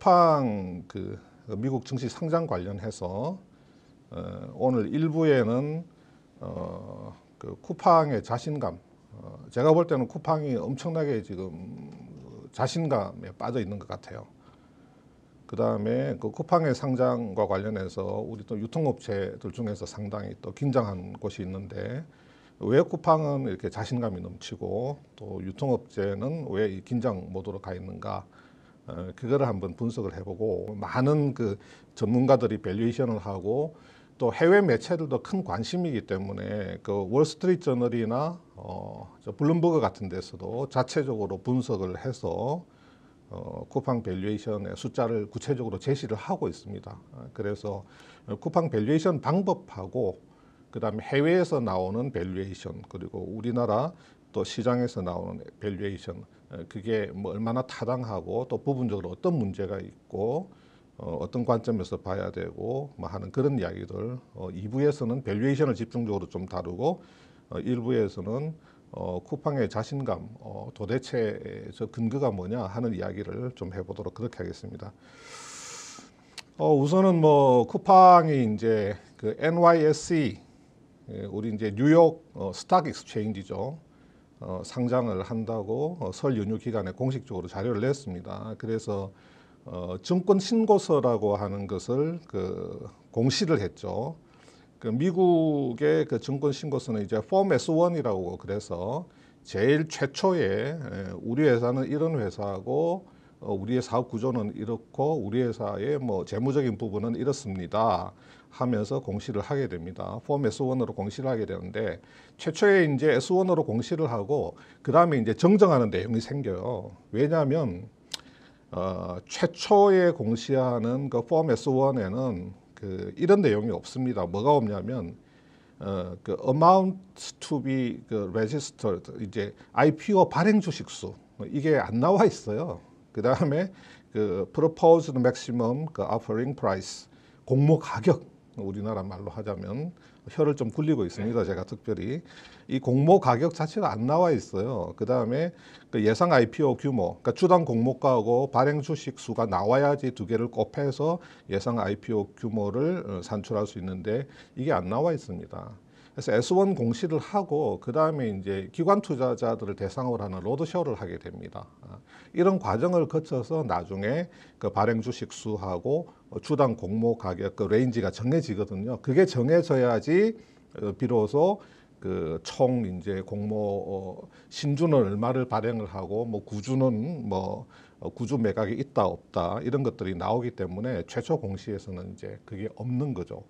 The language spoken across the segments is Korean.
쿠팡 그 미국 증시 상장 관련해서 어, 오늘 일부에는 어, 그 쿠팡의 자신감 어, 제가 볼 때는 쿠팡이 엄청나게 지금 자신감에 빠져 있는 것 같아요. 그 다음에 그 쿠팡의 상장과 관련해서 우리 또 유통업체들 중에서 상당히 또 긴장한 곳이 있는데 왜 쿠팡은 이렇게 자신감이 넘치고 또 유통업체는 왜 이 긴장 모드로 가 있는가 어, 그거를 한번 분석을 해보고 많은 그 전문가들이 밸류에이션을 하고 또 해외 매체들도 큰 관심이기 때문에 그 월스트리트 저널이나 어, 저 블룸버그 같은 데서도 자체적으로 분석을 해서 어, 쿠팡 밸류에이션의 숫자를 구체적으로 제시를 하고 있습니다. 어, 그래서 쿠팡 밸류에이션 방법하고 그 다음에 해외에서 나오는 밸류에이션 그리고 우리나라 또 시장에서 나오는 밸류에이션 어, 그게 뭐 얼마나 타당하고 또 부분적으로 어떤 문제가 있고 어, 어떤 관점에서 봐야 되고 뭐 하는 그런 이야기들 어, 2부에서는 밸류에이션을 집중적으로 좀 다루고 어, 1부에서는 어, 쿠팡의 자신감 어, 도대체 저 근거가 뭐냐 하는 이야기를 좀 해보도록 그렇게 하겠습니다. 어, 우선은 뭐 쿠팡이 이제 그 NYSE 예, 우리 이제 뉴욕 어, 스탁 익스체인지죠. 어, 상장을 한다고 어, 설 연휴 기간에 공식적으로 자료를 냈습니다. 그래서 어, 증권 신고서라고 하는 것을 그 공시를 했죠. 그 미국의 그 증권 신고서는 이제 폼 S1이라고 그래서 제일 최초에 우리 회사는 이런 회사고 어, 우리의 사업 구조는 이렇고 우리 회사의 뭐 재무적인 부분은 이렇습니다. 하면서 공시를 하게 됩니다. 폼 S1으로 공시를 하게 되는데 최초에 이제 S1으로 공시를 하고 그 다음에 이제 정정하는 내용이 생겨요. 왜냐하면 어, 최초에 공시하는 그 폼 S1에는 그 이런 내용이 없습니다. 뭐가 없냐면 어, 그 amount to be 그 registered 이제 IPO 발행 주식수 뭐 이게 안 나와 있어요. 그 다음에 그 proposed maximum 그 offering price 공모 가격 우리나라 말로 하자면 혀를 좀 굴리고 있습니다. 제가 특별히 이 공모 가격 자체가 안 나와 있어요. 그다음에 그 예상 IPO 규모, 그러니까 주당 공모가하고 발행 주식 수가 나와야지 두 개를 곱해서 예상 IPO 규모를 어, 산출할 수 있는데 이게 안 나와 있습니다. 그래서 S1 공시를 하고 그 다음에 이제 기관 투자자들을 대상으로 하는 로드쇼를 하게 됩니다. 이런 과정을 거쳐서 나중에 그 발행 주식 수하고 어, 주당 공모 가격 그 레인지가 정해지거든요. 그게 정해져야지 어, 비로소 그 총 이제 공모 어, 신주는 얼마를 발행을 하고 뭐 구주는 뭐 구주 매각이 있다 없다 이런 것들이 나오기 때문에 최초 공시에서는 이제 그게 없는 거죠.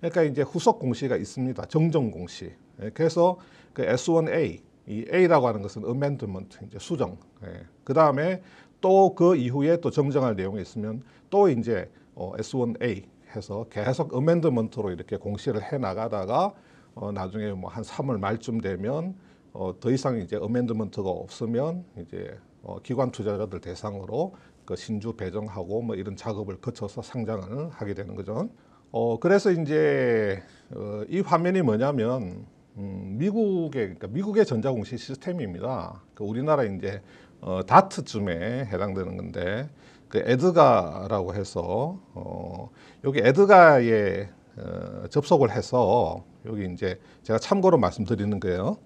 그러니까 이제 후속 공시가 있습니다. 정정 공시. 예, 그래서 그 S1A 이 A라고 하는 것은 amendment, 이제 수정. 예. 그 다음에 또 그 이후에 또 정정할 내용이 있으면 또 이제 어, S1A 해서 계속 amendment로 이렇게 공시를 해 나가다가 어, 나중에 뭐 한 3월 말쯤 되면 어, 더 이상 이제 amendment가 없으면 이제 어, 기관 투자자들 대상으로 그 신주 배정하고 뭐 이런 작업을 거쳐서 상장을 하게 되는 거죠. 어, 그래서 이제 어, 이 화면이 뭐냐면 음, 미국의 그러니까 미국의 전자공시 시스템입니다. 그 우리나라 이제 어, 다트쯤에 해당되는 건데 그 에드가라고 해서 어, 여기 에드가에 어, 접속을 해서 여기 이제 제가 참고로 말씀드리는 거예요.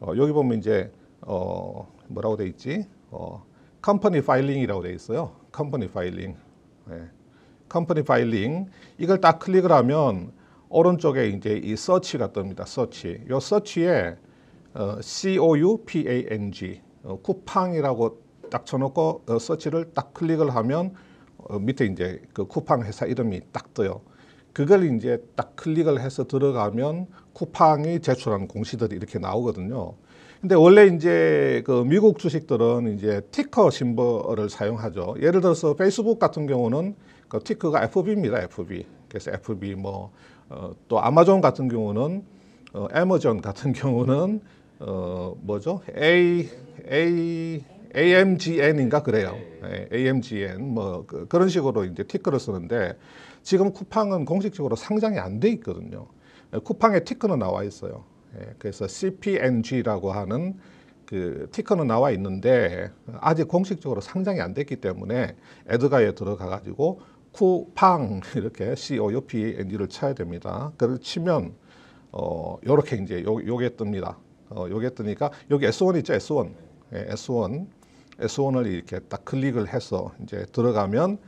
어, 여기 보면 이제 어, 뭐라고 돼 있지? 어, 컴퍼니 파일링이라고 돼 있어요. 컴퍼니 파일링. 예. 컴퍼니 파일링 이걸 딱 클릭을 하면 오른쪽에 이제 이 서치가 뜹니다. 서치. 요 서치에 어, COUPANG 어, 쿠팡이라고 딱 쳐놓고 어, 서치를 딱 클릭을 하면 어, 밑에 이제 그 쿠팡 회사 이름이 딱 떠요. 그걸 이제 딱 클릭을 해서 들어가면 쿠팡이 제출한 공시들이 이렇게 나오거든요. 근데 원래 이제 그 미국 주식들은 이제 티커 심벌을 사용하죠. 예를 들어서 페이스북 같은 경우는 그 티커가 FB입니다. FB. 그래서 FB 뭐 어, 또 아마존 같은 경우는 어, 애머전 같은 경우는 어, 뭐죠? A A AMGN인가 그래요. 네, AMGN 뭐 그, 런 식으로 이제 티커를 쓰는데 지금 쿠팡은 공식적으로 상장이 안 돼 있거든요. 네, 쿠팡의 티커는 나와 있어요. 예, 그래서 CPNG라고 하는 그 티커는 나와 있는데 아직 공식적으로 상장이 안 됐기 때문에 에드가에 들어가 가지고 쿠팡 이렇게 C e O U P N D를 쳐야 됩니다. 그걸 치면 어 요렇게 이제 요 요게 뜹니다. 어 요게 뜨니까 여기 S1 있죠 S1 예, S1 S1을 이렇게 딱 클릭을 해서 이제 들어가면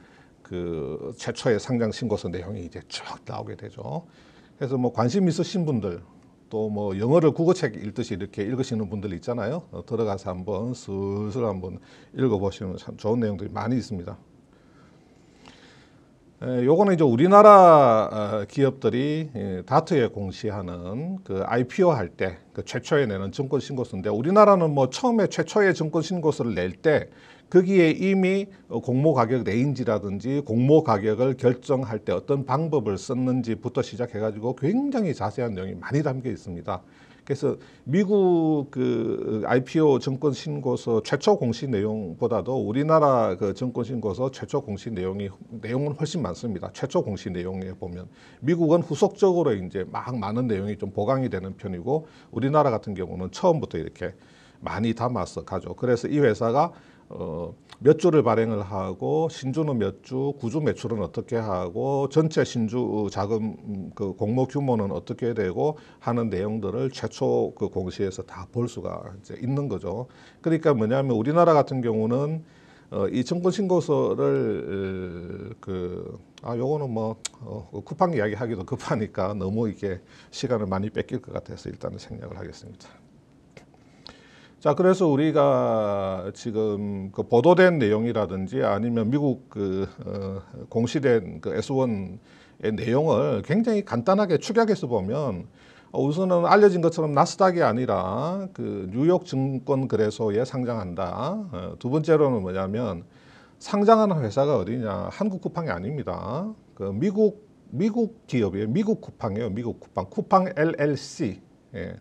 그 최초의 상장 신고서 내용이 이제 쭉 나오게 되죠. 그래서 뭐 관심 있으신 분들 또 뭐 영어를 국어책 읽듯이 이렇게 읽으시는 분들 있잖아요. 어, 들어가서 한번 슬슬 한번 읽어보시면 참 좋은 내용들이 많이 있습니다. 요거는 이제 우리나라 어, 기업들이 예, 다트에 공시하는 그 IPO 할때그 최초에 내는 증권신고서인데 우리나라는 뭐 처음에 최초의 증권신고서를 낼 때 거기에 이미 공모 가격 레인지라든지 공모 가격을 결정할 때 어떤 방법을 썼는지부터 시작해가지고 굉장히 자세한 내용이 많이 담겨 있습니다. 그래서 미국 그 IPO 증권 신고서 최초 공시 내용보다도 우리나라 그 증권 신고서 최초 공시 내용이 내용은 훨씬 많습니다. 최초 공시 내용에 보면 미국은 후속적으로 이제 막 많은 내용이 좀 보강이 되는 편이고 우리나라 같은 경우는 처음부터 이렇게 많이 담아서 가죠. 그래서 이 회사가 어, 몇 주를 발행을 하고 신주는 몇 주, 구주 매출은 어떻게 하고 전체 신주 자금 그 공모 규모는 어떻게 되고 하는 내용들을 최초 그 공시에서 다 볼 수가 이제 있는 거죠. 그러니까 뭐냐면 우리나라 같은 경우는 어, 이 정권 신고서를 그아 요거는 뭐 어, 급한 그 이야기하기도 급하니까 너무 이게 시간을 많이 뺏길 것 같아서 일단은 생략을 하겠습니다. 자, 그래서 우리가 지금 그 보도된 내용이라든지 아니면 미국 그 어, 공시된 그 S1의 내용을 굉장히 간단하게 축약해서 보면 우선은 알려진 것처럼 나스닥이 아니라 그 뉴욕 증권 거래소에 상장한다. 어, 두 번째로는 뭐냐면 상장하는 회사가 어디냐? 한국 쿠팡이 아닙니다. 그 미국 미국 기업이에요. 미국 쿠팡이에요. 미국 쿠팡 쿠팡 LLC. 예.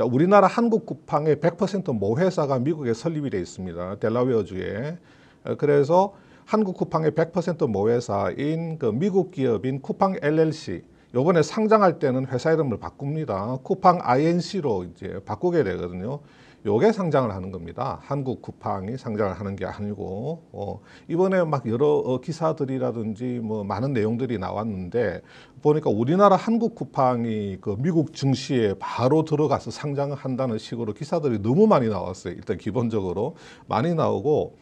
자, 우리나라 한국 쿠팡의 100% 모회사가 미국에 설립이 되어 있습니다. 델라웨어주에. 어, 그래서 한국 쿠팡의 100% 모회사인 그 미국 기업인 쿠팡 LLC 요번에 상장할 때는 회사 이름을 바꿉니다. 쿠팡 INC로 이제 바꾸게 되거든요. 요게 상장을 하는 겁니다. 한국 쿠팡이 상장을 하는 게 아니고 어, 이번에 막 여러 어, 기사들이라든지 뭐 많은 내용들이 나왔는데 보니까 우리나라 한국 쿠팡이 그 미국 증시에 바로 들어가서 상장을 한다는 식으로 기사들이 너무 많이 나왔어요. 일단 기본적으로 많이 나오고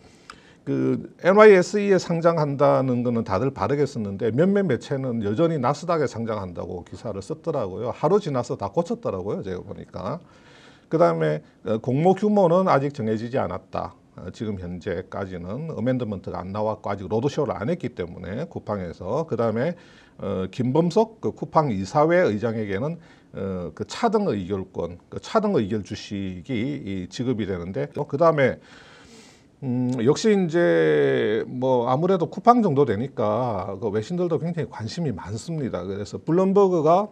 그 NYSE에 상장한다는 거는 다들 바르게 썼는데 몇몇 매체는 여전히 나스닥에 상장한다고 기사를 썼더라고요. 하루 지나서 다 고쳤더라고요. 제가 보니까. 그다음에 어, 공모 규모는 아직 정해지지 않았다. 어, 지금 현재까지는 어멘드먼트가 안 나왔고 아직 로드쇼를 안 했기 때문에 쿠팡에서 그다음에 어, 김범석 그 쿠팡 이사회 의장에게는 어, 그 차등 의결권, 그 차등 의결 주식이 이 지급이 되는데 그다음에 음, 역시 이제 뭐 아무래도 쿠팡 정도 되니까 그 외신들도 굉장히 관심이 많습니다. 그래서 블룸버그가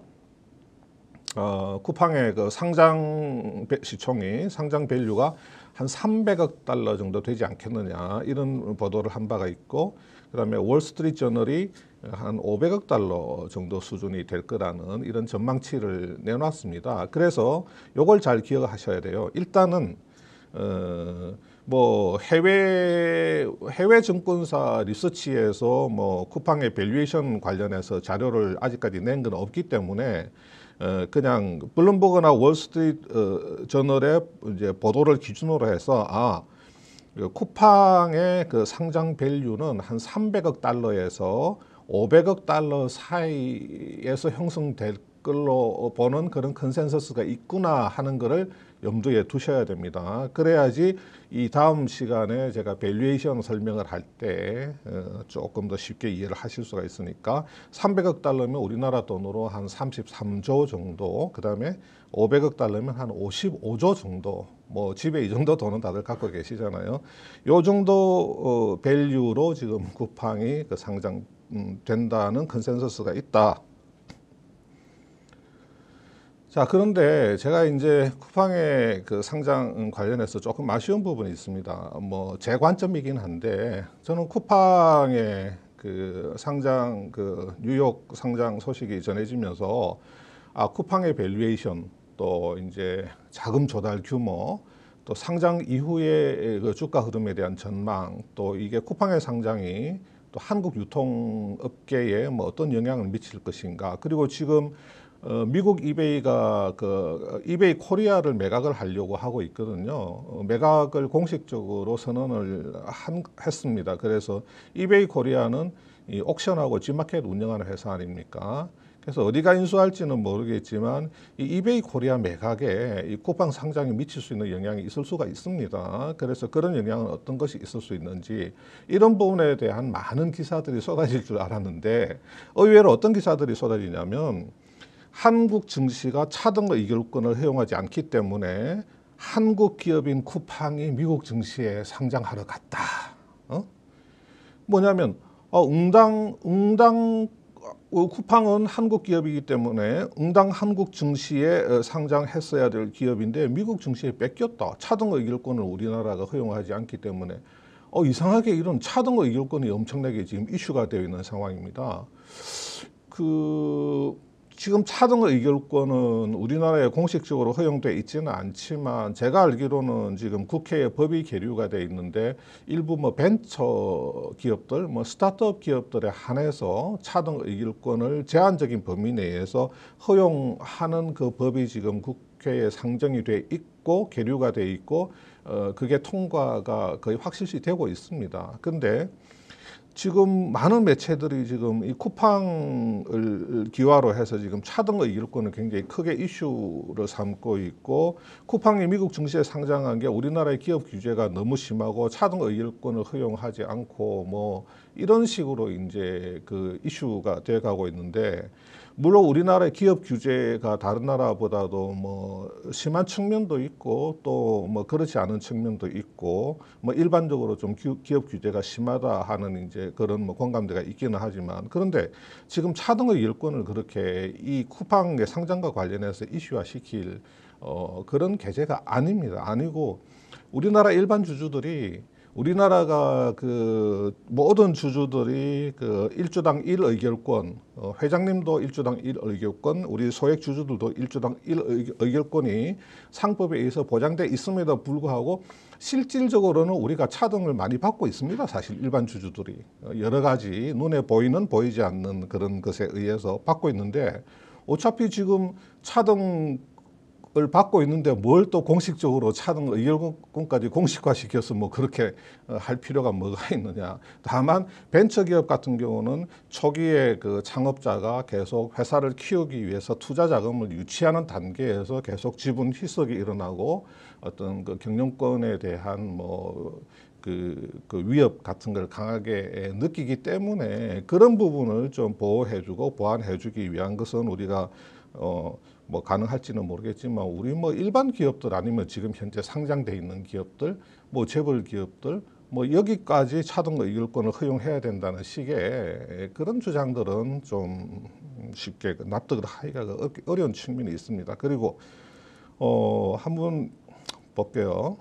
어, 쿠팡의 그 상장 시총이 상장 밸류가 한 300억 달러 정도 되지 않겠느냐 이런 보도를 한 바가 있고 그다음에 월스트리트 저널이 한 500억 달러 정도 수준이 될 거라는 이런 전망치를 내놨습니다. 그래서 요걸 잘 기억하셔야 돼요. 일단은 어, 뭐 해외 해외 증권사 리서치에서 뭐 쿠팡의 밸류에이션 관련해서 자료를 아직까지 낸 건 없기 때문에 어, 그냥 블룸버그나 월스트리트 어, 저널의 이제 보도를 기준으로 해서 아 그 쿠팡의 그 상장 밸류는 한 300억 달러에서 500억 달러 사이에서 형성될 걸로 보는 그런 컨센서스가 있구나 하는 거를 염두에 두셔야 됩니다. 그래야지 이 다음 시간에 제가 밸류에이션 설명을 할때 어, 조금 더 쉽게 이해를 하실 수가 있으니까 300억 달러면 우리나라 돈으로 한 33조 정도 그 다음에 500억 달러면 한 55조 정도 뭐 집에 이 정도 돈은 다들 갖고 계시잖아요. 요 정도 어, 밸류로 지금 쿠팡이 그 상장 음, 된다는 컨센서스가 있다. 자, 그런데 제가 이제 쿠팡의 그 상장 관련해서 조금 아쉬운 부분이 있습니다. 뭐, 제 관점이긴 한데, 저는 쿠팡의 그 상장, 그 뉴욕 상장 소식이 전해지면서, 아, 쿠팡의 밸류에이션, 또 이제 자금 조달 규모, 또 상장 이후의 그 주가 흐름에 대한 전망, 또 이게 쿠팡의 상장이 또 한국 유통업계에 뭐 어떤 영향을 미칠 것인가, 그리고 지금 어, 미국 이베이가 그 이베이 코리아를 매각을 하려고 하고 있거든요. 어, 매각을 공식적으로 선언을 한, 했습니다. 그래서 이베이 코리아는 이 옥션하고 G마켓 운영하는 회사 아닙니까? 그래서 어디가 인수할지는 모르겠지만 이 이베이 코리아 매각에 이 쿠팡 상장이 미칠 수 있는 영향이 있을 수가 있습니다. 그래서 그런 영향은 어떤 것이 있을 수 있는지 이런 부분에 대한 많은 기사들이 쏟아질 줄 알았는데 의외로 어떤 기사들이 쏟아지냐면 한국 증시가 차등과 이결권을 허용하지 않기 때문에 한국 기업인 쿠팡이 미국 증시에 상장하러 갔다. 어? 뭐냐면 어, 응당 응당 어, 쿠팡은 한국 기업이기 때문에 응당 한국 증시에 어, 상장했어야 될 기업인데 미국 증시에 뺏겼다. 차등과 이결권을 우리나라가 허용하지 않기 때문에 어, 이상하게 이런 차등과 이결권이 엄청나게 지금 이슈가 되어 있는 상황입니다. 그 지금 차등거 의결권은 우리나라에 공식적으로 허용돼 있지는 않지만 제가 알기로는 지금 국회에 법이 계류가 돼 있는데 일부 뭐 벤처 기업들, 뭐 스타트업 기업들에 한해서 차등 의결권을 제한적인 범위 내에서 허용하는 그 법이 지금 국회에 상정이 돼 있고 계류가 돼 있고 어 그게 통과가 거의 확실시 되고 있습니다. 근데 지금 많은 매체들이 지금 이 쿠팡을 기화로 해서 지금 차등의 일권을 굉장히 크게 이슈로 삼고 있고 쿠팡이 미국 증시에 상장한 게 우리나라의 기업 규제가 너무 심하고 차등의 일권을 허용하지 않고 뭐 이런 식으로 이제 그 이슈가 돼 가고 있는데 물론 우리나라의 기업 규제가 다른 나라보다도 뭐 심한 측면도 있고 또 뭐 그렇지 않은 측면도 있고 뭐 일반적으로 좀 기업 규제가 심하다 하는 이제 그런 뭐 공감대가 있기는 하지만 그런데 지금 차등의 일권을 그렇게 이 쿠팡의 상장과 관련해서 이슈화 시킬 어 그런 계제가 아닙니다. 아니고 우리나라 일반 주주들이 우리나라가 그 모든 주주들이 그 1주당 1의결권, 어, 회장님도 1주당 1의결권, 우리 소액 주주들도 1주당 1의결권이 상법에 의해서 보장돼 있음에도 불구하고 실질적으로는 우리가 차등을 많이 받고 있습니다. 사실 일반 주주들이 어, 여러 가지 눈에 보이는 보이지 않는 그런 것에 의해서 받고 있는데 어차피 지금 차등 을 받고 있는데 뭘 또 공식적으로 차는 의결권까지 공식화시켜서 뭐 그렇게 어, 할 필요가 뭐가 있느냐. 다만 벤처기업 같은 경우는 초기에 그 창업자가 계속 회사를 키우기 위해서 투자 자금을 유치하는 단계에서 계속 지분 희석이 일어나고 어떤 그 경영권에 대한 뭐 그, 그 위협 같은 걸 강하게 느끼기 때문에 그런 부분을 좀 보호해주고 보완해주기 위한 것은 우리가 어뭐 가능할지는 모르겠지만 우리 뭐 일반 기업들 아니면 지금 현재 상장돼 있는 기업들 뭐 재벌 기업들 뭐 여기까지 차등거 이율권을 허용해야 된다는 식의 그런 주장들은 좀 쉽게 그 납득을 하기가 그 어려운 측면이 있습니다. 그리고 어, 한번 볼게요.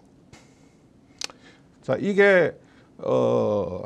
자, 이게 어,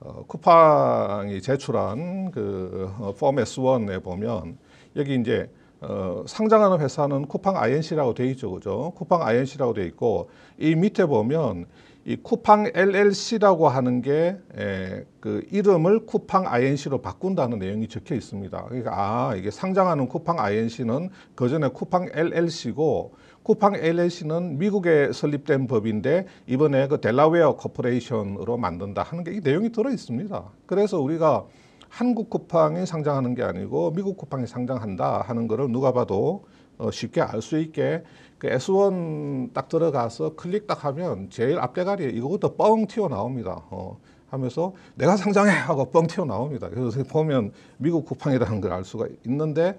어, 쿠팡이 제출한 그 어, 폼 S1에 보면 여기 이제 어, 상장하는 회사는 쿠팡 INC라고 돼 있죠, 그죠? 쿠팡 INC라고 돼 있고 이 밑에 보면 이 쿠팡 LLC라고 하는 게그 예, 이름을 쿠팡 INC로 바꾼다는 내용이 적혀 있습니다. 그러니까 아 이게 상장하는 쿠팡 INC는 그 전에 쿠팡 LLC고 쿠팡 LLC는 미국에 설립된 법인데 이번에 그 델라웨어 커퍼레이션으로 만든다 하는 게 이 내용이 들어 있습니다. 그래서 우리가 한국 쿠팡이 상장하는 게 아니고 미국 쿠팡이 상장한다 하는 거를 누가 봐도 어, 쉽게 알 수 있게 그 S1 딱 들어가서 클릭 딱 하면 제일 앞대가리에 이거부터 뻥 튀어나옵니다. 어, 하면서 내가 상장해 하고 뻥 튀어나옵니다. 그래서 보면 미국 쿠팡이라는 걸 알 수가 있는데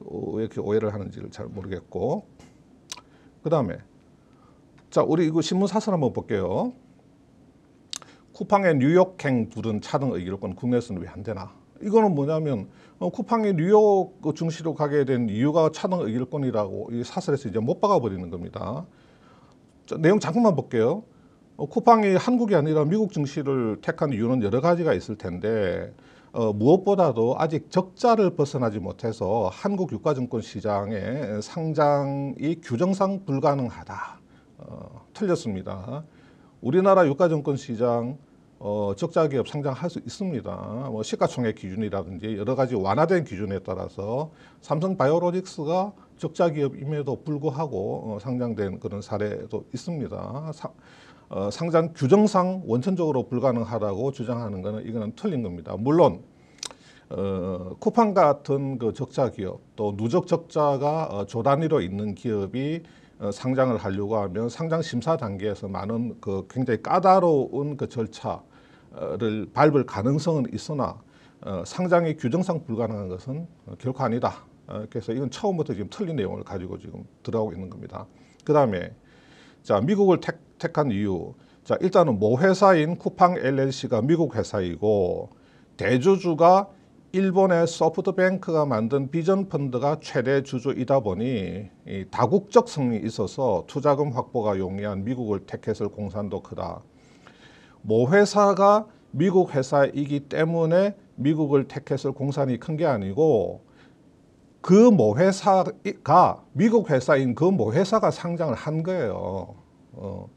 어, 왜 이렇게 오해를 하는지를 잘 모르겠고 그 다음에 자 우리 이거 신문사설 한번 볼게요. 쿠팡의 뉴욕행 부른 차등 의결권 국내에서는 왜안 되나? 이거는 뭐냐면 어, 쿠팡이 뉴욕 중시로 가게 된 이유가 차등 의결권이라고 이 사설에서 이제 못 박아버리는 겁니다. 자, 내용 잠깐만 볼게요. 어, 쿠팡이 한국이 아니라 미국 증시를 택한 이유는 여러 가지가 있을 텐데 어, 무엇보다도 아직 적자를 벗어나지 못해서 한국 유가증권 시장의 상장이 규정상 불가능하다. 어, 틀렸습니다. 우리나라 유가증권 시장 어, 적자 기업 상장할 수 있습니다. 뭐 시가총액 기준이라든지 여러 가지 완화된 기준에 따라서 삼성바이오로직스가 적자 기업임에도 불구하고 어, 상장된 그런 사례도 있습니다. 사, 어, 상장 규정상 원천적으로 불가능하다고 주장하는 것은 이거는 틀린 겁니다. 물론 어, 쿠팡 같은 그 적자 기업 또 누적 적자가 어, 조 단위로 있는 기업이 어, 상장을 하려고 하면 상장 심사 단계에서 많은 그 굉장히 까다로운 그 절차를 밟을 가능성은 있으나 어, 상장이 규정상 불가능한 것은 결코 아니다. 어, 그래서 이건 처음부터 지금 틀린 내용을 가지고 지금 들어가고 있는 겁니다. 그 다음에 자, 미국을 택, 택한 이유. 자, 일단은 모 회사인 쿠팡 LLC가 미국 회사이고 대주주가 일본의 소프트뱅크가 만든 비전 펀드가 최대 주주이다 보니 이 다국적 성이 있어서 투자금 확보가 용이한 미국을 택했을 공산도 크다. 모 회사가 미국 회사이기 때문에 미국을 택했을 공산이 큰 게 아니고 그모 회사가 미국 회사인 그모 회사가 상장을 한 거예요. 어,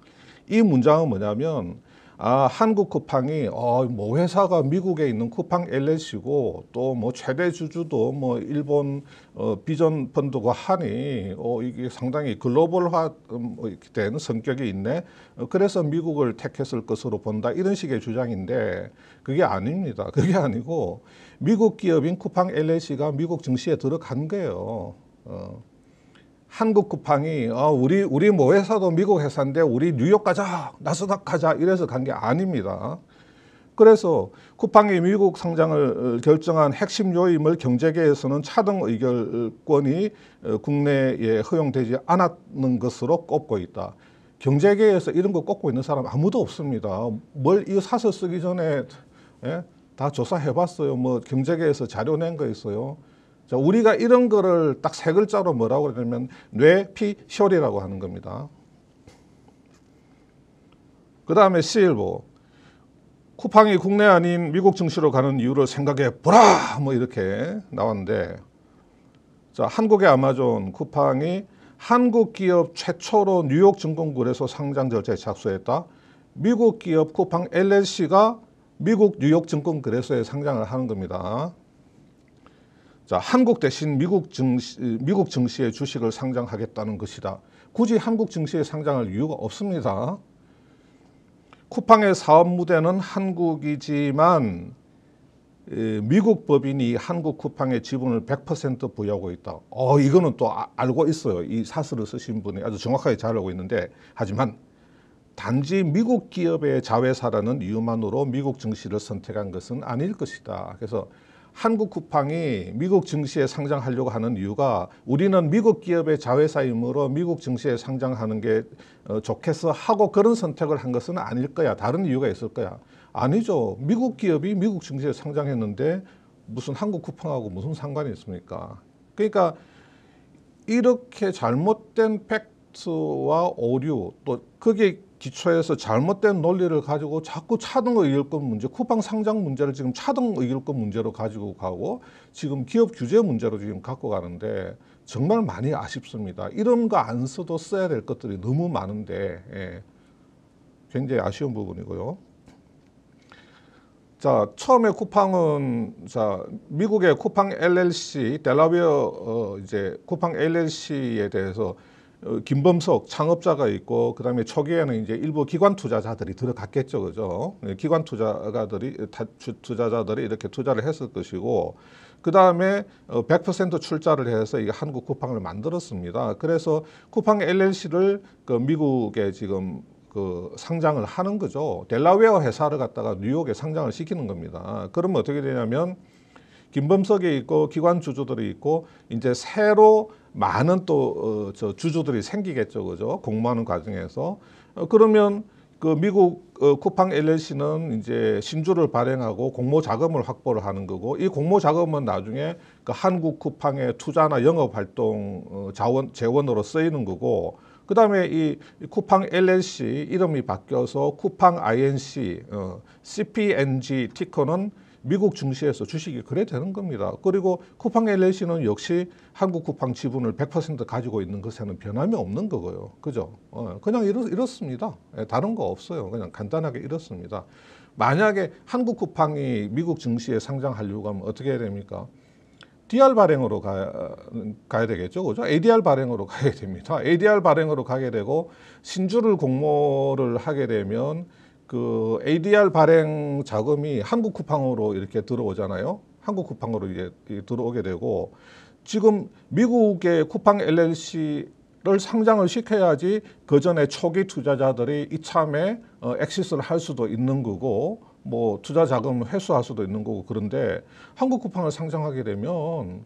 이 문장은 뭐냐면 아, 한국 쿠팡이 어, 뭐 회사가 미국에 있는 쿠팡 LLC고 또 뭐 최대 주주도 뭐 일본 어, 비전 펀드고 하니 어, 이게 상당히 글로벌화된 음, 뭐 성격이 있네. 어, 그래서 미국을 택했을 것으로 본다 이런 식의 주장인데 그게 아닙니다. 그게 아니고 미국 기업인 쿠팡 LLC가 미국 증시에 들어간 거예요. 어. 한국 쿠팡이 어, 우리 우리 모 뭐 회사도 미국 회사인데 우리 뉴욕 가자 나스닥 가자 이래서 간 게 아닙니다. 그래서 쿠팡이 미국 상장을 어, 결정한 핵심 요임을 경제계에서는 차등 의결권이 어, 국내에 허용되지 않았는 것으로 꼽고 있다. 경제계에서 이런 거 꼽고 있는 사람 아무도 없습니다. 뭘 이 사서 쓰기 전에 예? 다 조사해봤어요. 뭐 경제계에서 자료 낸 거 있어요. 우리가 이런 거를 딱 세 글자로 뭐라고 그러냐면 뇌피셜이라고 하는 겁니다. 그 다음에 c 보 쿠팡이 국내 아닌 미국 증시로 가는 이유를 생각해 보라! 뭐 이렇게 나왔는데 자, 한국의 아마존 쿠팡이 한국 기업 최초로 뉴욕 증권거래소 상장 절차에 착수했다. 미국 기업 쿠팡 LLC가 미국 뉴욕 증권거래소에 상장을 하는 겁니다. 자, 한국 대신 미국 증시, 미국 증시의 주식을 상장하겠다는 것이다. 굳이 한국 증시에 상장할 이유가 없습니다. 쿠팡의 사업 무대는 한국이지만 미국 법인이 한국 쿠팡의 지분을 100%부여하고 있다. 어, 이거는 또 아, 알고 있어요. 이 사설을 쓰신 분이 아주 정확하게 잘 알고 있는데 하지만 단지 미국 기업의 자회사라는 이유만으로 미국 증시를 선택한 것은 아닐 것이다. 그래서 한국 쿠팡이 미국 증시에 상장하려고 하는 이유가 우리는 미국 기업의 자회사이므로 미국 증시에 상장하는 게 어, 좋겠어 하고 그런 선택을 한 것은 아닐 거야. 다른 이유가 있을 거야. 아니죠. 미국 기업이 미국 증시에 상장했는데 무슨 한국 쿠팡하고 무슨 상관이 있습니까? 그러니까 이렇게 잘못된 팩트와 오류 또 그게 기초에서 잘못된 논리를 가지고 자꾸 차등 의결권 문제, 쿠팡 상장 문제를 지금 차등 의결권 문제로 가지고 가고 지금 기업 규제 문제로 지금 갖고 가는데 정말 많이 아쉽습니다. 이런 거 안 써도 써야 될 것들이 너무 많은데 예. 굉장히 아쉬운 부분이고요. 자 처음에 쿠팡은 자 미국의 쿠팡 LLC 델라웨어 어, 이제 쿠팡 LLC에 대해서 어, 김범석 창업자가 있고 그다음에 초기에는 이제 일부 기관 투자자들이 들어갔겠죠, 그죠? 예, 기관 투자가들이 투자자들이 이렇게 투자를 했을 것이고 그 다음에 100% 어, 출자를 해서 이게 한국 쿠팡을 만들었습니다. 그래서 쿠팡 LLC를 그 미국에 지금 그 상장을 하는 거죠. 델라웨어 회사를 갖다가 뉴욕에 상장을 시키는 겁니다. 그러면 어떻게 되냐면 김범석이 있고 기관 주주들이 있고 이제 새로 많은 또 어, 저, 주주들이 생기겠죠, 그죠? 공모하는 과정에서 어, 그러면 그 미국 어, 쿠팡 LLC는 이제 신주를 발행하고 공모 자금을 확보를 하는 거고 이 공모 자금은 나중에 그 한국 쿠팡의 투자나 영업 활동 어, 자원 재원으로 쓰이는 거고 그다음에 이 쿠팡 LLC 이름이 바뀌어서 쿠팡 INC 어, CPNG 티커는 미국 중시에서 주식이 그래 되는 겁니다. 그리고 쿠팡 LLC는 역시 한국 쿠팡 지분을 100% 가지고 있는 것에는 변함이 없는 거고요. 그죠? 어, 그냥 이렇, 이렇습니다. 예, 다른 거 없어요. 그냥 간단하게 이렇습니다. 만약에 한국 쿠팡이 미국 증시에 상장하려고 하면 어떻게 해야 됩니까? DR 발행으로 가, 가야 되겠죠. 그죠? ADR 발행으로 가야 됩니다. ADR 발행으로 가게 되고 신주를 공모를 하게 되면 그 ADR 발행 자금이 한국 쿠팡으로 이렇게 들어오잖아요. 한국 쿠팡으로 이제 들어오게 되고 지금 미국의 쿠팡 LLC를 상장을 시켜야지 그 전에 초기 투자자들이 이참에 어, 엑시스를 할 수도 있는 거고 뭐 투자 자금을 회수할 수도 있는 거고 그런데 한국 쿠팡을 상장하게 되면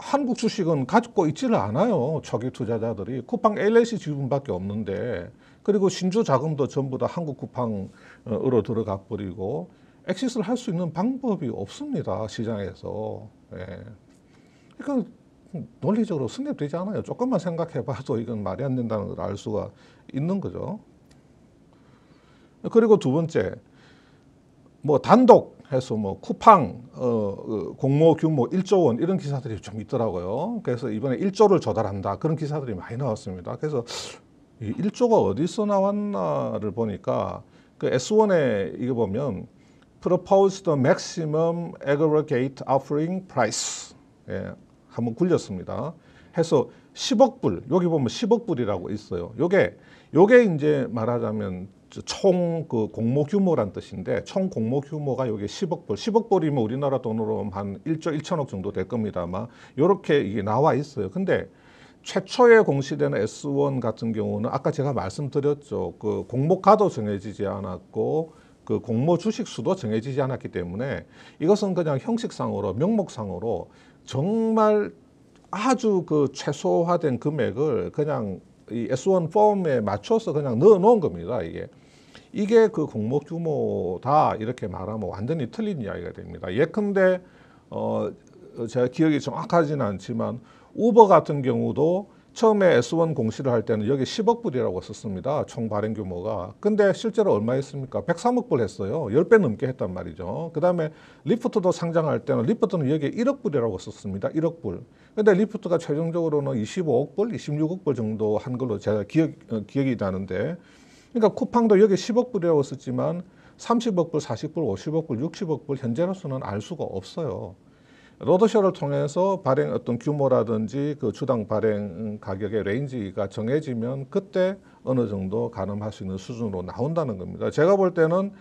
한국 주식은 가지고 있지를 않아요. 초기 투자자들이 쿠팡 LLC 지분밖에 없는데 그리고 신주 자금도 전부 다 한국 쿠팡으로 들어가 버리고 엑시스를 할 수 있는 방법이 없습니다. 시장에서. 예. 그러니까 논리적으로 승립되지 않아요. 조금만 생각해봐도 이건 말이 안 된다는 걸 알 수가 있는 거죠. 그리고 두 번째, 뭐 단독 해서 뭐 쿠팡 어, 그 공모 규모 1조 원 이런 기사들이 좀 있더라고요. 그래서 이번에 1조를 조달한다 그런 기사들이 많이 나왔습니다. 그래서 이 1조가 어디서 나왔나를 보니까 그 S1에 이거 보면 propose the maximum aggregate offering price. 예, 한번 굴렸습니다. 해서 10억 불, 여기 보면 10억 불이라고 있어요. 요게, 요게 이제 말하자면 총 그 공모 규모란 뜻인데 총 공모 규모가 요게 10억 불, 10억 불이면 우리나라 돈으로 한 1조 1천억 정도 될 겁니다. 아마 요렇게 이게 나와 있어요. 근데 최초에 공시되는 S1 같은 경우는 아까 제가 말씀드렸죠. 그 공모가도 정해지지 않았고 그 공모 주식 수도 정해지지 않았기 때문에 이것은 그냥 형식상으로 명목상으로 정말 아주 그 최소화된 금액을 그냥 이 S1 폼에 맞춰서 그냥 넣어 놓은 겁니다. 이게 이게 그 공모 규모다 이렇게 말하면 완전히 틀린 이야기가 됩니다. 예컨대 어 제가 기억이 정확하지는 않지만 우버 같은 경우도 처음에 S1 공시를 할 때는 여기 10억 불이라고 썼습니다. 총 발행 규모가. 근데 실제로 얼마였습니까? 103억 불 했어요. 10배 넘게 했단 말이죠. 그 다음에 리프트도 상장할 때는 리프트는 여기에 1억 불이라고 썼습니다. 1억 불. 근데 리프트가 최종적으로는 25억 불, 26억 불 정도 한 걸로 제가 기억, 어, 기억이 나는데 그러니까 쿠팡도 여기 10억 불이라고 썼지만 30억 불, 40불, 50억 불, 60억 불 현재로서는 알 수가 없어요. 로드쇼를 통해서 발행 어떤 규모라든지 그 주당 발행 가격의 레인지가 정해지면 그때 어느 정도 가늠할 수 있는 수준으로 나온다는 겁니다. 제가 볼 때는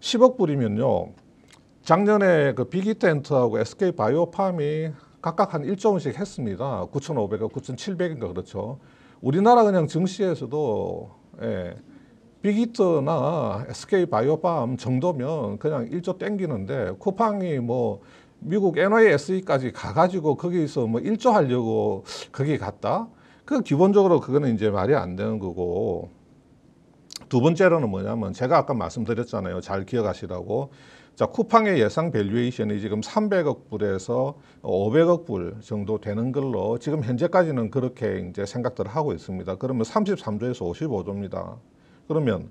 10억 불이면요. 작년에 그 비기 텐트하고 SK 바이오팜이 각각 한 1조원씩 했습니다. 9,500원, 9,700인가 그렇죠. 우리나라 그냥 증시에서도 예, 비기트나 SK 바이오팜 정도면 그냥 1조 땡기는데 쿠팡이 뭐 미국 NYSE까지 가가지고 거기서 뭐 일조하려고 거기 갔다? 그 기본적으로 그거는 이제 말이 안 되는 거고 두 번째로는 뭐냐면 제가 아까 말씀드렸잖아요. 잘 기억하시라고. 자, 쿠팡의 예상 밸류에이션이 지금 300억 불에서 500억 불 정도 되는 걸로 지금 현재까지는 그렇게 이제 생각들을 하고 있습니다. 그러면 33조에서 55조입니다. 그러면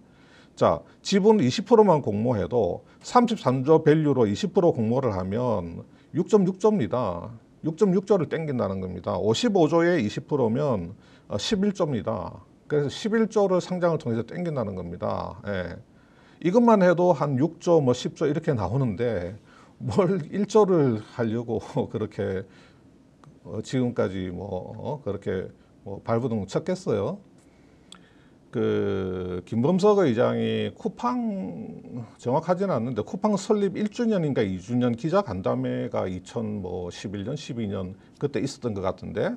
자, 지분 20%만 공모해도 33조 밸류로 20% 공모를 하면 6.6조입니다. 6.6조를 땡긴다는 겁니다. 55조에 20%면 11조입니다. 그래서 11조를 상장을 통해서 땡긴다는 겁니다. 예. 이것만 해도 한 6조, 뭐 10조 이렇게 나오는데 뭘 1조를 하려고 그렇게 어, 지금까지 뭐 어, 그렇게 뭐 발버둥 쳤겠어요. 그 김범석 의장이 쿠팡 정확하지는 않는데 쿠팡 설립 1주년인가 2주년 기자 간담회가 2011년 12년 그때 있었던 것 같은데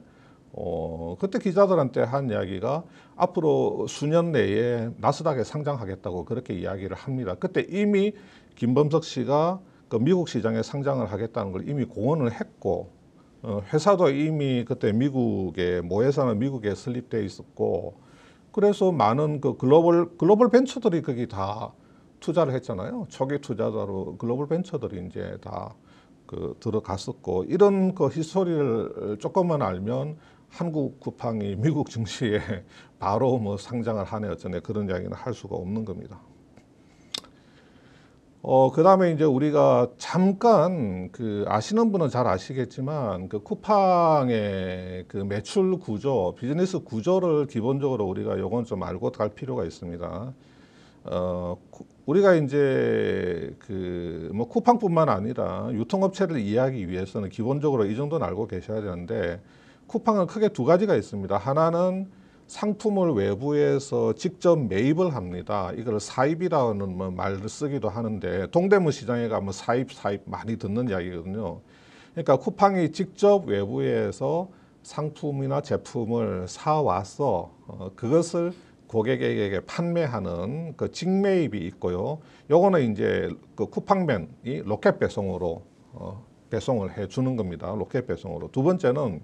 어 그때 기자들한테 한 이야기가 앞으로 수년 내에 나스닥에 상장하겠다고 그렇게 이야기를 합니다. 그때 이미 김범석 씨가 그 미국 시장에 상장을 하겠다는 걸 이미 공언을 했고 어, 회사도 이미 그때 미국에 모회사는 미국에 설립돼 있었고 그래서 많은 그 글로벌 글로벌 벤처들이 거기 다 투자를 했잖아요. 초기 투자자로 글로벌 벤처들이 이제 다그 들어갔었고 이런 그 히스토리를 조금만 알면 한국 쿠팡이 미국 증시에 바로 뭐 상장을 하네 어쩌네 그런 이야기는 할 수가 없는 겁니다. 어, 그 다음에 이제 우리가 잠깐 그 아시는 분은 잘 아시겠지만 그 쿠팡의 그 매출 구조, 비즈니스 구조를 기본적으로 우리가 요건 좀 알고 갈 필요가 있습니다. 어, 우리가 이제 그 뭐 쿠팡뿐만 아니라 유통업체를 이해하기 위해서는 기본적으로 이 정도는 알고 계셔야 되는데 쿠팡은 크게 두 가지가 있습니다. 하나는 상품을 외부에서 직접 매입을 합니다. 이걸 사입이라는 뭐 말을 쓰기도 하는데 동대문 시장에 가면 사입 사입 많이 듣는 이야기거든요. 그러니까 쿠팡이 직접 외부에서 상품이나 제품을 사와서 어, 그것을 고객에게 판매하는 그 직매입이 있고요. 요거는 이제 그 쿠팡맨이 로켓 배송으로 어, 배송을 해 주는 겁니다. 로켓 배송으로. 두 번째는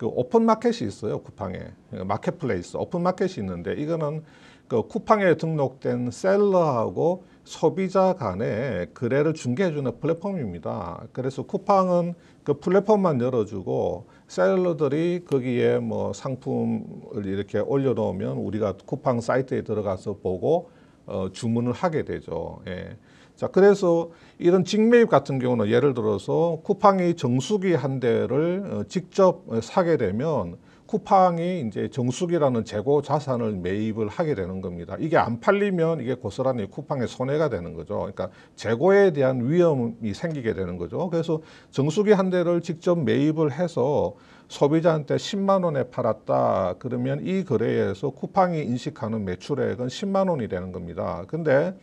그 오픈 마켓이 있어요 쿠팡에 그러니까 마켓플레이스 오픈 마켓이 있는데 이거는 그 쿠팡에 등록된 셀러하고 소비자 간에 거래를 중개해주는 플랫폼입니다. 그래서 쿠팡은 그 플랫폼만 열어주고 셀러들이 거기에 뭐 상품을 이렇게 올려놓으면 우리가 쿠팡 사이트에 들어가서 보고 어, 주문을 하게 되죠. 예. 자, 그래서 이런 직매입 같은 경우는 예를 들어서 쿠팡이 정수기 한 대를 어, 직접 사게 되면 쿠팡이 이제 정수기라는 재고 자산을 매입을 하게 되는 겁니다. 이게 안 팔리면 이게 고스란히 쿠팡의 손해가 되는 거죠. 그러니까 재고에 대한 위험이 생기게 되는 거죠. 그래서 정수기 한 대를 직접 매입을 해서 소비자한테 10만 원에 팔았다. 그러면 이 거래에서 쿠팡이 인식하는 매출액은 10만 원이 되는 겁니다. 근데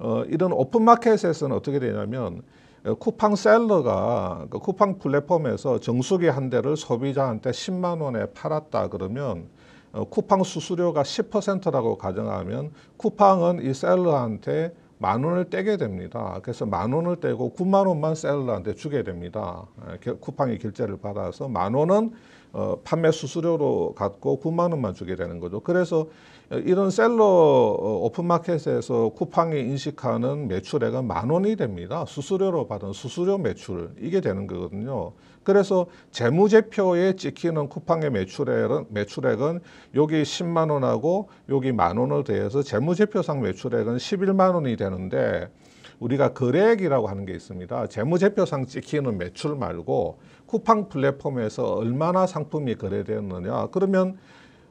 어, 이런 오픈마켓에서는 어떻게 되냐면 어, 쿠팡 셀러가 그 쿠팡 플랫폼에서 정수기 한 대를 소비자한테 10만 원에 팔았다 그러면 어, 쿠팡 수수료가 10%라고 가정하면 쿠팡은 이 셀러한테 만 원을 떼게 됩니다. 그래서 만 원을 떼고 9만 원만 셀러한테 주게 됩니다. 예, 쿠팡의 결제를 받아서 만 원은 어, 판매 수수료로 갖고 9만 원만 주게 되는 거죠. 그래서 어, 이런 셀러 어, 오픈마켓에서 쿠팡이 인식하는 매출액은 만 원이 됩니다. 수수료로 받은 수수료 매출 이게 되는 거거든요. 그래서 재무제표에 찍히는 쿠팡의 매출액은, 매출액은 여기 10만 원하고 여기 만 원을 대해서 재무제표상 매출액은 11만 원이 되는데 우리가 거래액이라고 하는 게 있습니다. 재무제표상 찍히는 매출 말고 쿠팡 플랫폼에서 얼마나 상품이 거래되었느냐 그러면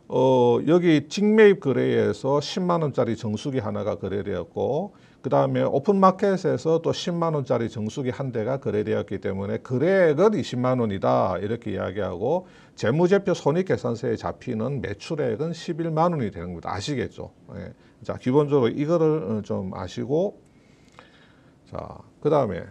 어, 여기 직매입 거래에서 10만 원짜리 정수기 하나가 거래되었고 그 다음에 오픈마켓에서 또 10만 원짜리 정수기 한 대가 거래되었기 때문에 거래액은 20만 원이다 이렇게 이야기하고 재무제표 손익계산서에 잡히는 매출액은 11만 원이 되는 겁니다. 아시겠죠? 예. 자 기본적으로 이거를 어, 좀 아시고 자그 다음에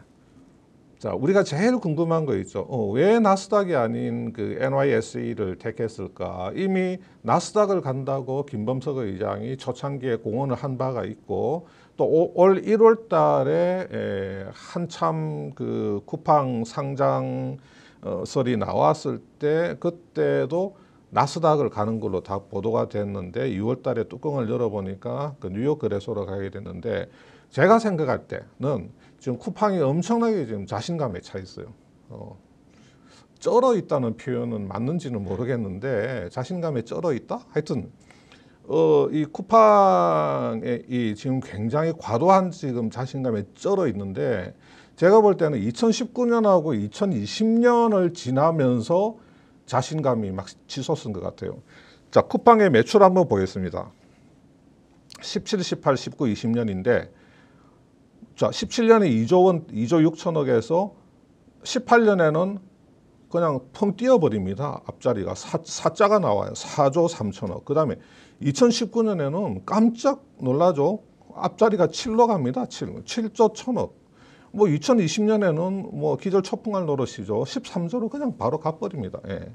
자 우리가 제일 궁금한 거 있죠. 어, 왜 나스닥이 아닌 그 NYSE를 택했을까? 이미 나스닥을 간다고 김범석 의장이 초창기에 공언을 한 바가 있고 또올 1월 달에 에, 한참 그 쿠팡 상장설이 어, 나왔을 때 그때도 나스닥을 가는 걸로 다 보도가 됐는데 6월 달에 뚜껑을 열어보니까 그 뉴욕 거래소로 가게 됐는데 제가 생각할 때는 지금 쿠팡이 엄청나게 지금 자신감에 차 있어요. 어, 쩔어 있다는 표현은 맞는지는 모르겠는데 자신감에 쩔어 있다? 하여튼 어, 이쿠팡에이 지금 굉장히 과도한 지금 자신감에 쩔어 있는데 제가 볼 때는 2019년하고 2020년을 지나면서 자신감이 막 치솟은 것 같아요. 자, 쿠팡의 매출 한번 보겠습니다. 17, 18, 19, 20년인데 자, 17년에 2조 원, 2조 6천억에서 18년에는 그냥 펑 뛰어버립니다. 앞자리가 사, 사자가 나와요. 4조 3천억. 그 다음에 2019년에는 깜짝 놀라죠. 앞자리가 7로 갑니다. 7. 7조 1 0 0 0억뭐 2020년에는 뭐 기절 초풍할 노릇이죠. 13조로 그냥 바로 가버립니다. 예.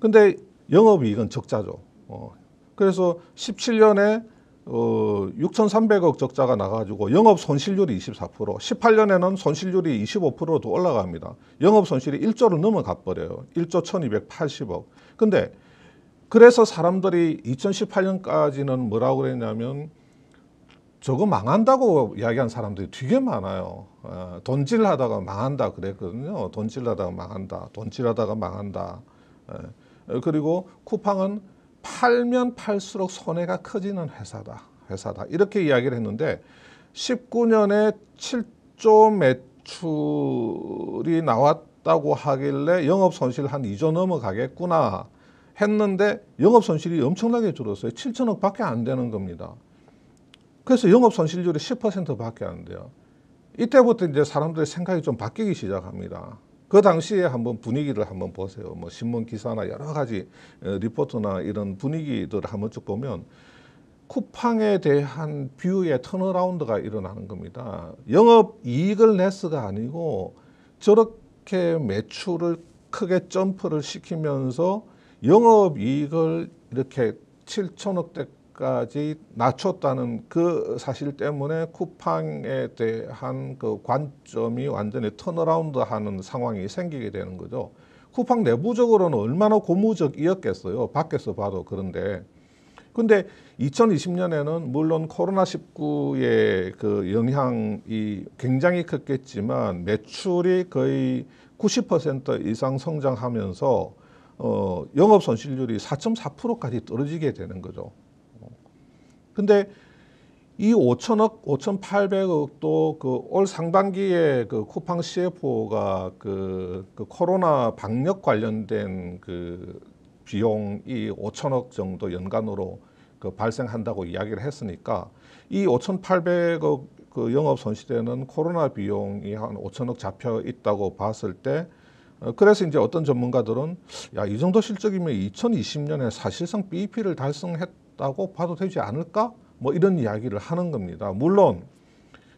근데 영업이익은 적자죠. 어. 그래서 17년에 어, 6,300억 적자가 나가지고 영업 손실률이 24%, 18년에는 손실률이 25%도 올라갑니다. 영업 손실이 1조를 넘어가 버려요. 1조 1,280억. 근데 그래서 사람들이 2018년까지는 뭐라고 그랬냐면 저거 망한다고 이야기한 사람들이 되게 많아요. 어, 돈질하다가 망한다 그랬거든요. 돈질하다가 망한다. 돈질하다가 망한다. 예. 어, 그리고 쿠팡은 팔면 팔수록 손해가 커지는 회사다. 회사다. 이렇게 이야기를 했는데 19년에 7조 매출이 나왔다고 하길래 영업 손실 한 2조 넘어가겠구나. 했는데 영업 손실이 엄청나게 줄었어요. 7천억 밖에 안 되는 겁니다. 그래서 영업 손실률이 10% 밖에 안 돼요. 이때부터 이제 사람들의 생각이 좀 바뀌기 시작합니다. 그 당시에 한번 분위기를 한번 보세요. 뭐 신문 기사나 여러 가지 어, 리포트나 이런 분위기들 을 한번 쭉 보면 쿠팡에 대한 뷰의 턴어라운드가 일어나는 겁니다. 영업 이익을 냈스가 아니고 저렇게 매출을 크게 점프를 시키면서 영업 이익을 이렇게 7천억 대까지 낮췄다는 그 사실 때문에 쿠팡에 대한 그 관점이 완전히 턴어라운드 하는 상황이 생기게 되는 거죠. 쿠팡 내부적으로는 얼마나 고무적이었겠어요. 밖에서 봐도 그런데. 근데 2020년에는 물론 코로나19의 그 영향이 굉장히 컸겠지만 매출이 거의 90% 이상 성장하면서 어, 영업 손실률이 4.4%까지 떨어지게 되는 거죠. 근데 이 5천억, 5,800억도 그 올 상반기에 그 쿠팡 CFO가 그, 그 코로나 방역 관련된 그 비용이 5천억 정도 연간으로 그 발생한다고 이야기를 했으니까 이 5,800억 그 영업 손실에는 코로나 비용이 한 5천억 잡혀 있다고 봤을 때 어, 그래서 이제 어떤 전문가들은 야, 이 정도 실적이면 2020년에 사실상 BEP를 달성했다고 봐도 되지 않을까? 뭐 이런 이야기를 하는 겁니다. 물론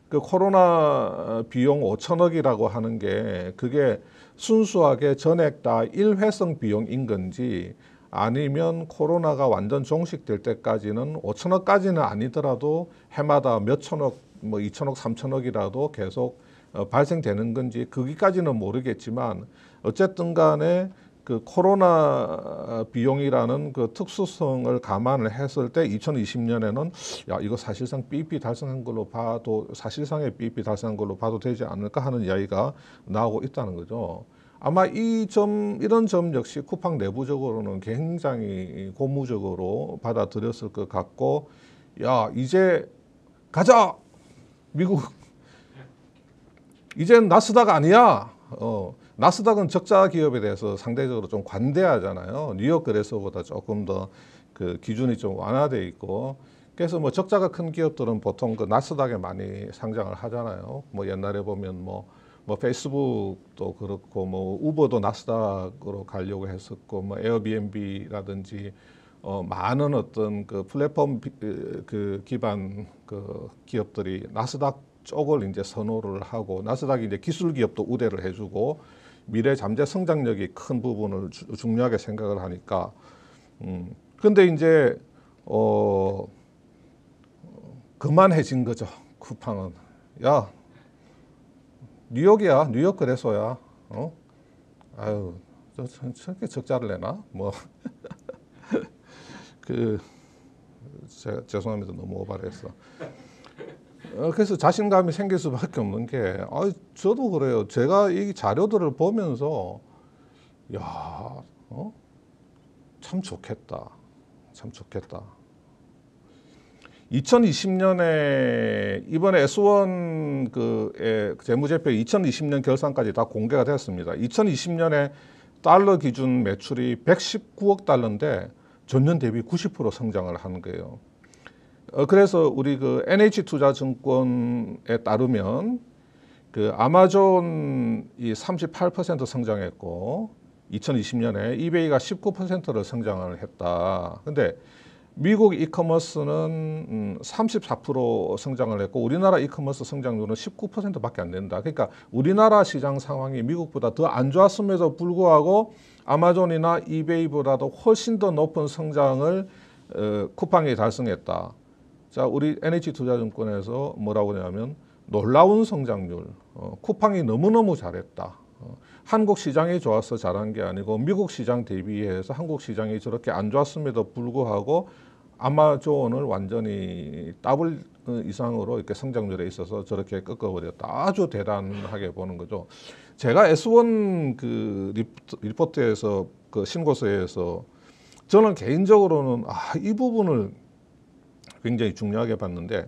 그 코로나 비용 5천억이라고 하는 게 그게 순수하게 전액 다 일회성 비용인 건지 아니면 코로나가 완전 종식될 때까지는 5천억까지는 아니더라도 해마다 몇천억 뭐 2천억 3천억이라도 계속 어, 발생되는 건지 거기까지는 모르겠지만 어쨌든 간에 그 코로나 비용이라는 그 특수성을 감안을 했을 때 2020년에는 야 이거 사실상 BEP 달성한 걸로 봐도 사실상의 BEP 달성한 걸로 봐도 되지 않을까 하는 이야기가 나오고 있다는 거죠. 아마 이 점 이런 점 역시 쿠팡 내부적으로는 굉장히 고무적으로 받아들였을 것 같고 야 이제 가자 미국 이젠 나스닥 아니야 어 나스닥은 적자 기업에 대해서 상대적으로 좀 관대하잖아요. 뉴욕 그래서보다 조금 더 그 기준이 좀 완화돼 있고 그래서 뭐 적자가 큰 기업들은 보통 그 나스닥에 많이 상장을 하잖아요. 뭐 옛날에 보면 뭐뭐 뭐 페이스북도 그렇고 뭐 우버도 나스닥으로 가려고 했었고 뭐 에어비앤비라든지 어 많은 어떤 그 플랫폼 비, 그, 그 기반 그 기업들이 나스닥 쪽을 이제 선호를 하고 나스닥이 이제 기술 기업도 우대를 해주고 미래 잠재 성장력이 큰 부분을 주, 중요하게 생각을 하니까 음 근데 이제 어 그만해진 거죠 쿠팡은 야 뉴욕이야 뉴욕 그래서야 어 아유 저, 저, 렇게 적자를 내나 뭐그 죄송합니다 너무 오바를 했어 어, 그래서 자신감이 생길 수밖에 없는 게, 아, 저도 그래요. 제가 이 자료들을 보면서, 야, 어? 참 좋겠다. 참 좋겠다. 2020년에 이번에 S1 그 재무제표 2020년 결산까지 다 공개가 되습니다 2020년에 달러 기준 매출이 119억 달러인데 전년 대비 90% 성장을 한 거예요. 어, 그래서 우리 그 NH투자증권에 따르면 그 아마존이 38% 성장했고 2020년에 이베이가 19%를 성장을 했다. 근데 미국 이커머스는 34% 음, 성장을 했고 우리나라 이커머스 성장률은 19%밖에 안 된다. 그러니까 우리나라 시장 상황이 미국보다 더 안 좋았음에도 불구하고 아마존이나 이베이보다도 훨씬 더 높은 성장을 어, 쿠팡이 달성했다. 자, 우리 NH투자증권에서 뭐라고 하냐면 놀라운 성장률, 어, 쿠팡이 너무너무 잘했다. 어, 한국 시장이 좋아서 잘한 게 아니고 미국 시장 대비해서 한국 시장이 저렇게 안 좋았음에도 불구하고 아마존을 완전히 더블 어, 이상으로 이렇게 성장률에 있어서 저렇게 꺾어버렸다. 아주 대단하게 보는 거죠. 제가 S1 그 리포트에서 그 신고서에서 저는 개인적으로는 아, 이 부분을 굉장히 중요하게 봤는데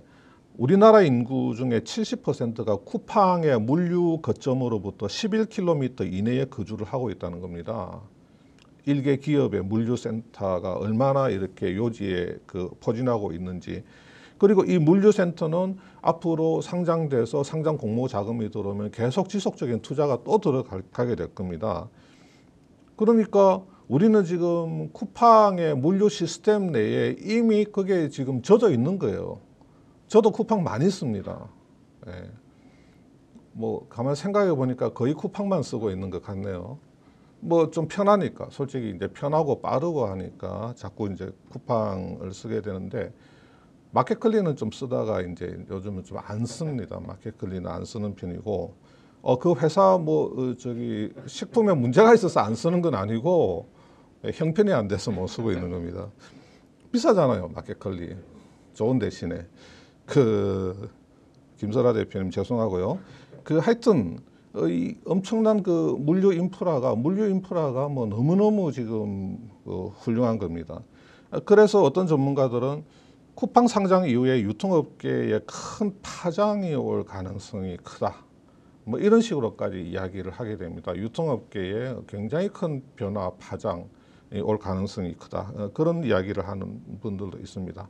우리나라 인구 중에 70%가 쿠팡의 물류 거점으로부터 11km 이내에 거주를 하고 있다는 겁니다. 일개 기업의 물류센터가 얼마나 이렇게 요지에 그 포진하고 있는지 그리고 이 물류센터는 앞으로 상장돼서 상장 공모 자금이 들어오면 계속 지속적인 투자가 또 들어가게 될 겁니다. 그러니까 우리는 지금 쿠팡의 물류 시스템 내에 이미 그게 지금 젖어 있는 거예요. 저도 쿠팡 많이 씁니다. 예. 뭐 가만 생각해 보니까 거의 쿠팡만 쓰고 있는 것 같네요. 뭐 좀 편하니까 솔직히 이제 편하고 빠르고 하니까 자꾸 이제 쿠팡을 쓰게 되는데 마켓클리는 좀 쓰다가 이제 요즘은 좀 안 씁니다. 마켓클리는 안 쓰는 편이고 어 그 회사 뭐 어, 저기 식품에 문제가 있어서 안 쓰는 건 아니고 예, 형편이 안 돼서 못 쓰고 있는 겁니다. 비싸잖아요 마켓컬리 좋은 대신에 그 김설아 대표님 죄송하고요. 그 하여튼 이 엄청난 그 물류 인프라가 물류 인프라가 뭐 너무너무 지금 어, 훌륭한 겁니다. 그래서 어떤 전문가들은 쿠팡 상장 이후에 유통업계에 큰 파장이 올 가능성이 크다. 뭐 이런 식으로까지 이야기를 하게 됩니다. 유통업계에 굉장히 큰 변화, 파장, 올 가능성이 크다. 어, 그런 이야기를 하는 분들도 있습니다.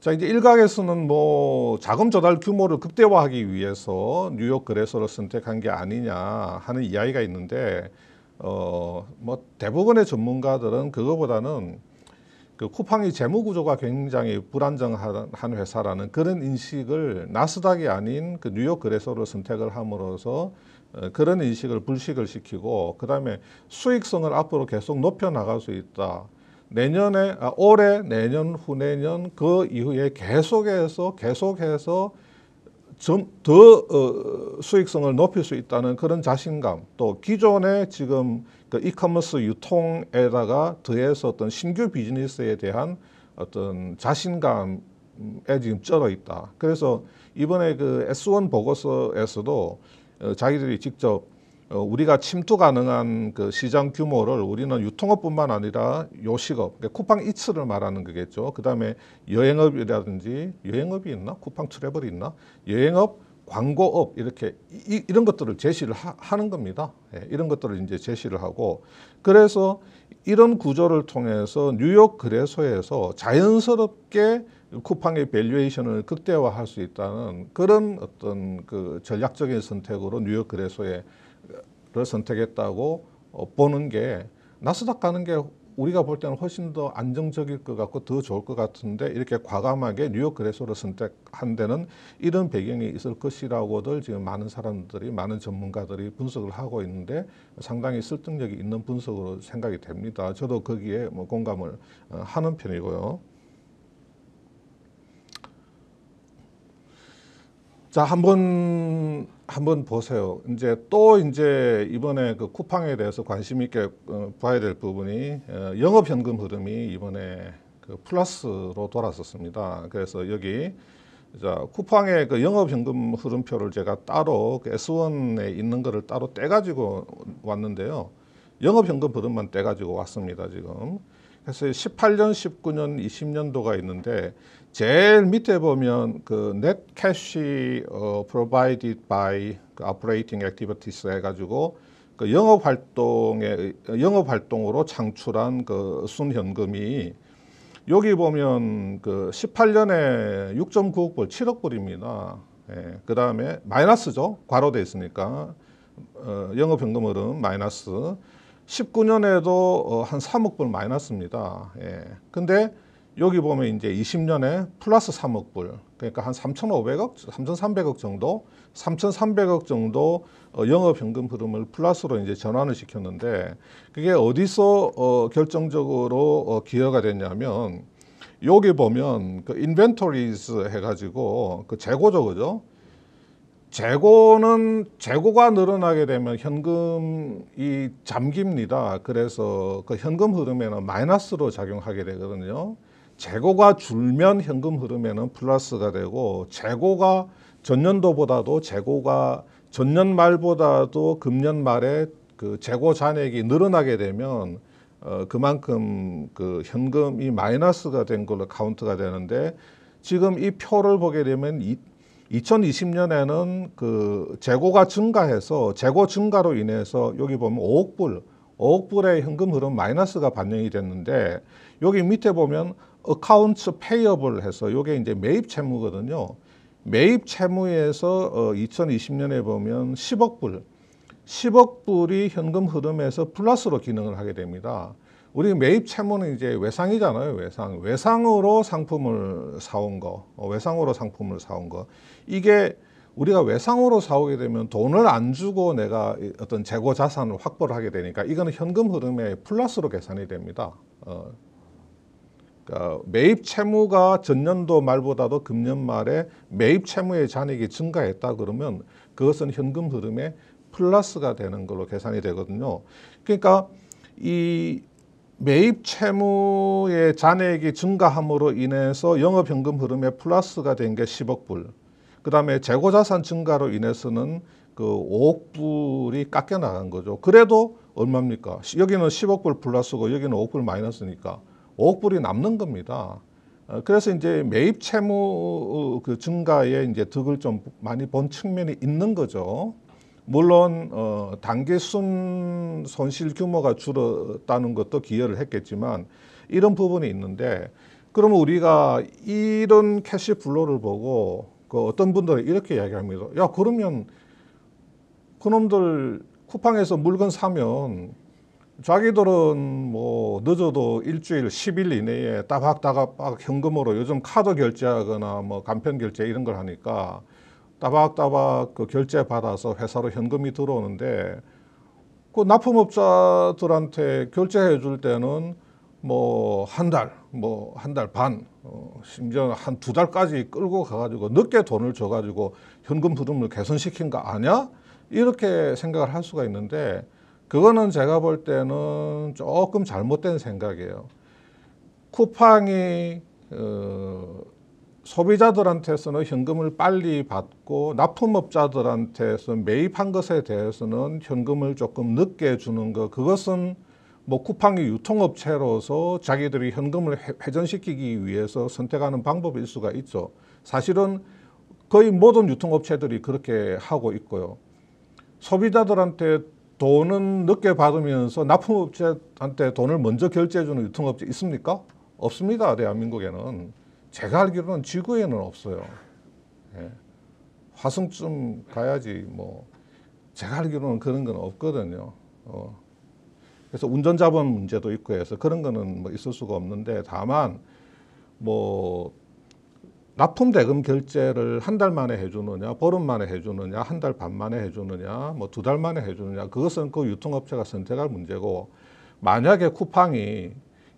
자 이제 일각에서는 뭐 자금 조달 규모를 극대화하기 위해서 뉴욕 거래소를 선택한 게 아니냐 하는 이야기가 있는데 어 뭐 대부분의 전문가들은 그거보다는 그 쿠팡이 재무 구조가 굉장히 불안정한 회사라는 그런 인식을 나스닥이 아닌 그 뉴욕 거래소를 선택을 함으로써 어, 그런 인식을 불식을 시키고 그다음에 수익성을 앞으로 계속 높여 나갈 수 있다. 내년에 아, 올해 내년 후내년 그 이후에 계속해서 계속해서 좀더 어, 수익성을 높일 수 있다는 그런 자신감 또기존에 지금 그 이커머스 유통에다가 더해서 어떤 신규 비즈니스에 대한 어떤 자신감에 지금 쩔어 있다. 그래서 이번에 그 S1 보고서에서도 어, 자기들이 직접 어, 우리가 침투 가능한 그 시장 규모를 우리는 유통업뿐만 아니라 요식업, 그러니까 쿠팡 이츠를 말하는 거겠죠. 그 다음에 여행업이라든지 여행업이 있나? 쿠팡 트래블이 있나? 여행업, 광고업 이렇게 이, 이런 것들을 제시를 하, 는 겁니다. 예, 이런 것들을 이제 제시를 하고 그래서 이런 구조를 통해서 뉴욕 거래소에서 자연스럽게 쿠팡의 밸류에이션을 극대화할 수 있다는 그런 어떤 그 전략적인 선택으로 뉴욕 거래소에를 어, 선택했다고 어, 보는 게 나스닥 가는 게 우리가 볼 때는 훨씬 더 안정적일 것 같고 더 좋을 것 같은데 이렇게 과감하게 뉴욕 거래소를 선택한 데는 이런 배경이 있을 것이라고들 지금 많은 사람들이 많은 전문가들이 분석을 하고 있는데 상당히 설득력이 있는 분석으로 생각이 됩니다. 저도 거기에 뭐 공감을 어, 하는 편이고요. 자, 한번 한 번 보세요. 이제 또 이제 이번에 그 쿠팡에 대해서 관심 있게 어, 봐야 될 부분이 어, 영업 현금 흐름이 이번에 그 플러스로 돌았었습니다. 그래서 여기 자, 쿠팡의 그 영업 현금 흐름표를 제가 따로 그 S1에 있는 거를 따로 떼 가지고 왔는데요. 영업 현금 흐름만 떼 가지고 왔습니다, 지금. 그래서 18년, 19년, 20년도가 있는데 제일 밑에 보면 그 net cash 어, provided by 그 operating activities 해가지고 그 영업 활동에 영업 활동으로 창출한 그 순현금이 여기 보면 그 18년에 6.9억 불, 7억 불입니다. 예, 그 다음에 마이너스죠. 과로돼 있으니까 어, 영업현금 흐름 마이너스. 19년에도 어, 한 3억 불 마이너스입니다. 예, 근데 여기 보면 이제 20년에 플러스 3억 불 그러니까 한 3,500억, 3,300억 정도 3,300억 정도 어, 영업현금 흐름을 플러스로 이제 전환을 시켰는데 그게 어디서 어, 결정적으로 어, 기여가 됐냐면 여기 보면 그 인벤토리즈 해가지고 그 재고죠 그죠? 재고는 재고가 늘어나게 되면 현금이 잠깁니다. 그래서 그 현금 흐름에는 마이너스로 작용하게 되거든요. 재고가 줄면 현금 흐름에는 플러스가 되고 재고가 전년도보다도 재고가 전년 말보다도 금년 말에 그 재고 잔액이 늘어나게 되면 어 그만큼 그 현금이 마이너스가 된 걸로 카운트가 되는데 지금 이 표를 보게 되면 이, 2020년에는 그 재고가 증가해서 재고 증가로 인해서 여기 보면 5억 불 5억 불의 현금 흐름 마이너스가 반영이 됐는데 여기 밑에 보면 a 카운트 페이업을 해서 요게 이제 매입 채무거든요. 매입 채무에서 어, 2020년에 보면 10억 불, 10억 불이 현금 흐름에서 플러스로 기능을 하게 됩니다. 우리 매입 채무는 이제 외상이잖아요, 외상. 외상으로 상품을 사온 거, 어, 외상으로 상품을 사온 거. 이게 우리가 외상으로 사오게 되면 돈을 안 주고 내가 어떤 재고 자산을 확보를 하게 되니까 이거는 현금 흐름에 플러스로 계산이 됩니다. 어, 그니까 매입 채무가 전년도 말보다도 금년 말에 매입 채무의 잔액이 증가했다 그러면 그것은 현금 흐름에 플러스가 되는 걸로 계산이 되거든요. 그러니까 이 매입 채무의 잔액이 증가함으로 인해서 영업 현금 흐름에 플러스가 된 게 10억 불. 그다음에 재고 자산 증가로 인해서는 그 5억 불이 깎여 나간 거죠. 그래도 얼마입니까? 여기는 10억 불 플러스고 여기는 5억 불 마이너스니까 5억 불이 남는 겁니다. 어, 그래서 이제 매입 채무 어, 그 증가에 이제 득을 좀 많이 본 측면이 있는 거죠. 물론 어 단기순 손실 규모가 줄었다는 것도 기여를 했겠지만 이런 부분이 있는데 그러면 우리가 이런 캐시 플로를 보고 그 어떤 분들은 이렇게 이야기합니다. 야 그러면 그놈들 쿠팡에서 물건 사면 자기들은 뭐 늦어도 일주일 10일 이내에 따박따박 현금으로 요즘 카드 결제하거나 뭐 간편 결제 이런 걸 하니까 따박따박 그 결제 받아서 회사로 현금이 들어오는데 그 납품업자들한테 결제해 줄 때는 뭐 한 달, 뭐 한 달 반, 어, 심지어 한 두 달까지 끌고 가가지고 늦게 돈을 줘가지고 현금 흐름을 개선시킨 거 아냐? 이렇게 생각을 할 수가 있는데 그거는 제가 볼 때는 조금 잘못된 생각이에요. 쿠팡이 어, 소비자들한테서는 현금을 빨리 받고 납품업자들한테서 매입한 것에 대해서는 현금을 조금 늦게 주는 것 그것은 뭐 쿠팡이 유통업체로서 자기들이 현금을 회전시키기 위해서 선택하는 방법일 수가 있죠. 사실은 거의 모든 유통업체들이 그렇게 하고 있고요. 소비자들한테 돈은 늦게 받으면서 납품업체한테 돈을 먼저 결제해주는 유통업체 있습니까? 없습니다. 대한민국에는. 제가 알기로는 지구에는 없어요. 예. 화성쯤 가야지 뭐 제가 알기로는 그런 건 없거든요. 어. 그래서 운전자본 문제도 있고 해서 그런 거는 뭐 있을 수가 없는데 다만 뭐 납품 대금 결제를 한 달 만에 해주느냐, 보름 만에 해주느냐, 한 달 반 만에 해주느냐, 뭐 두 달 만에 해주느냐, 그것은 그 유통업체가 선택할 문제고, 만약에 쿠팡이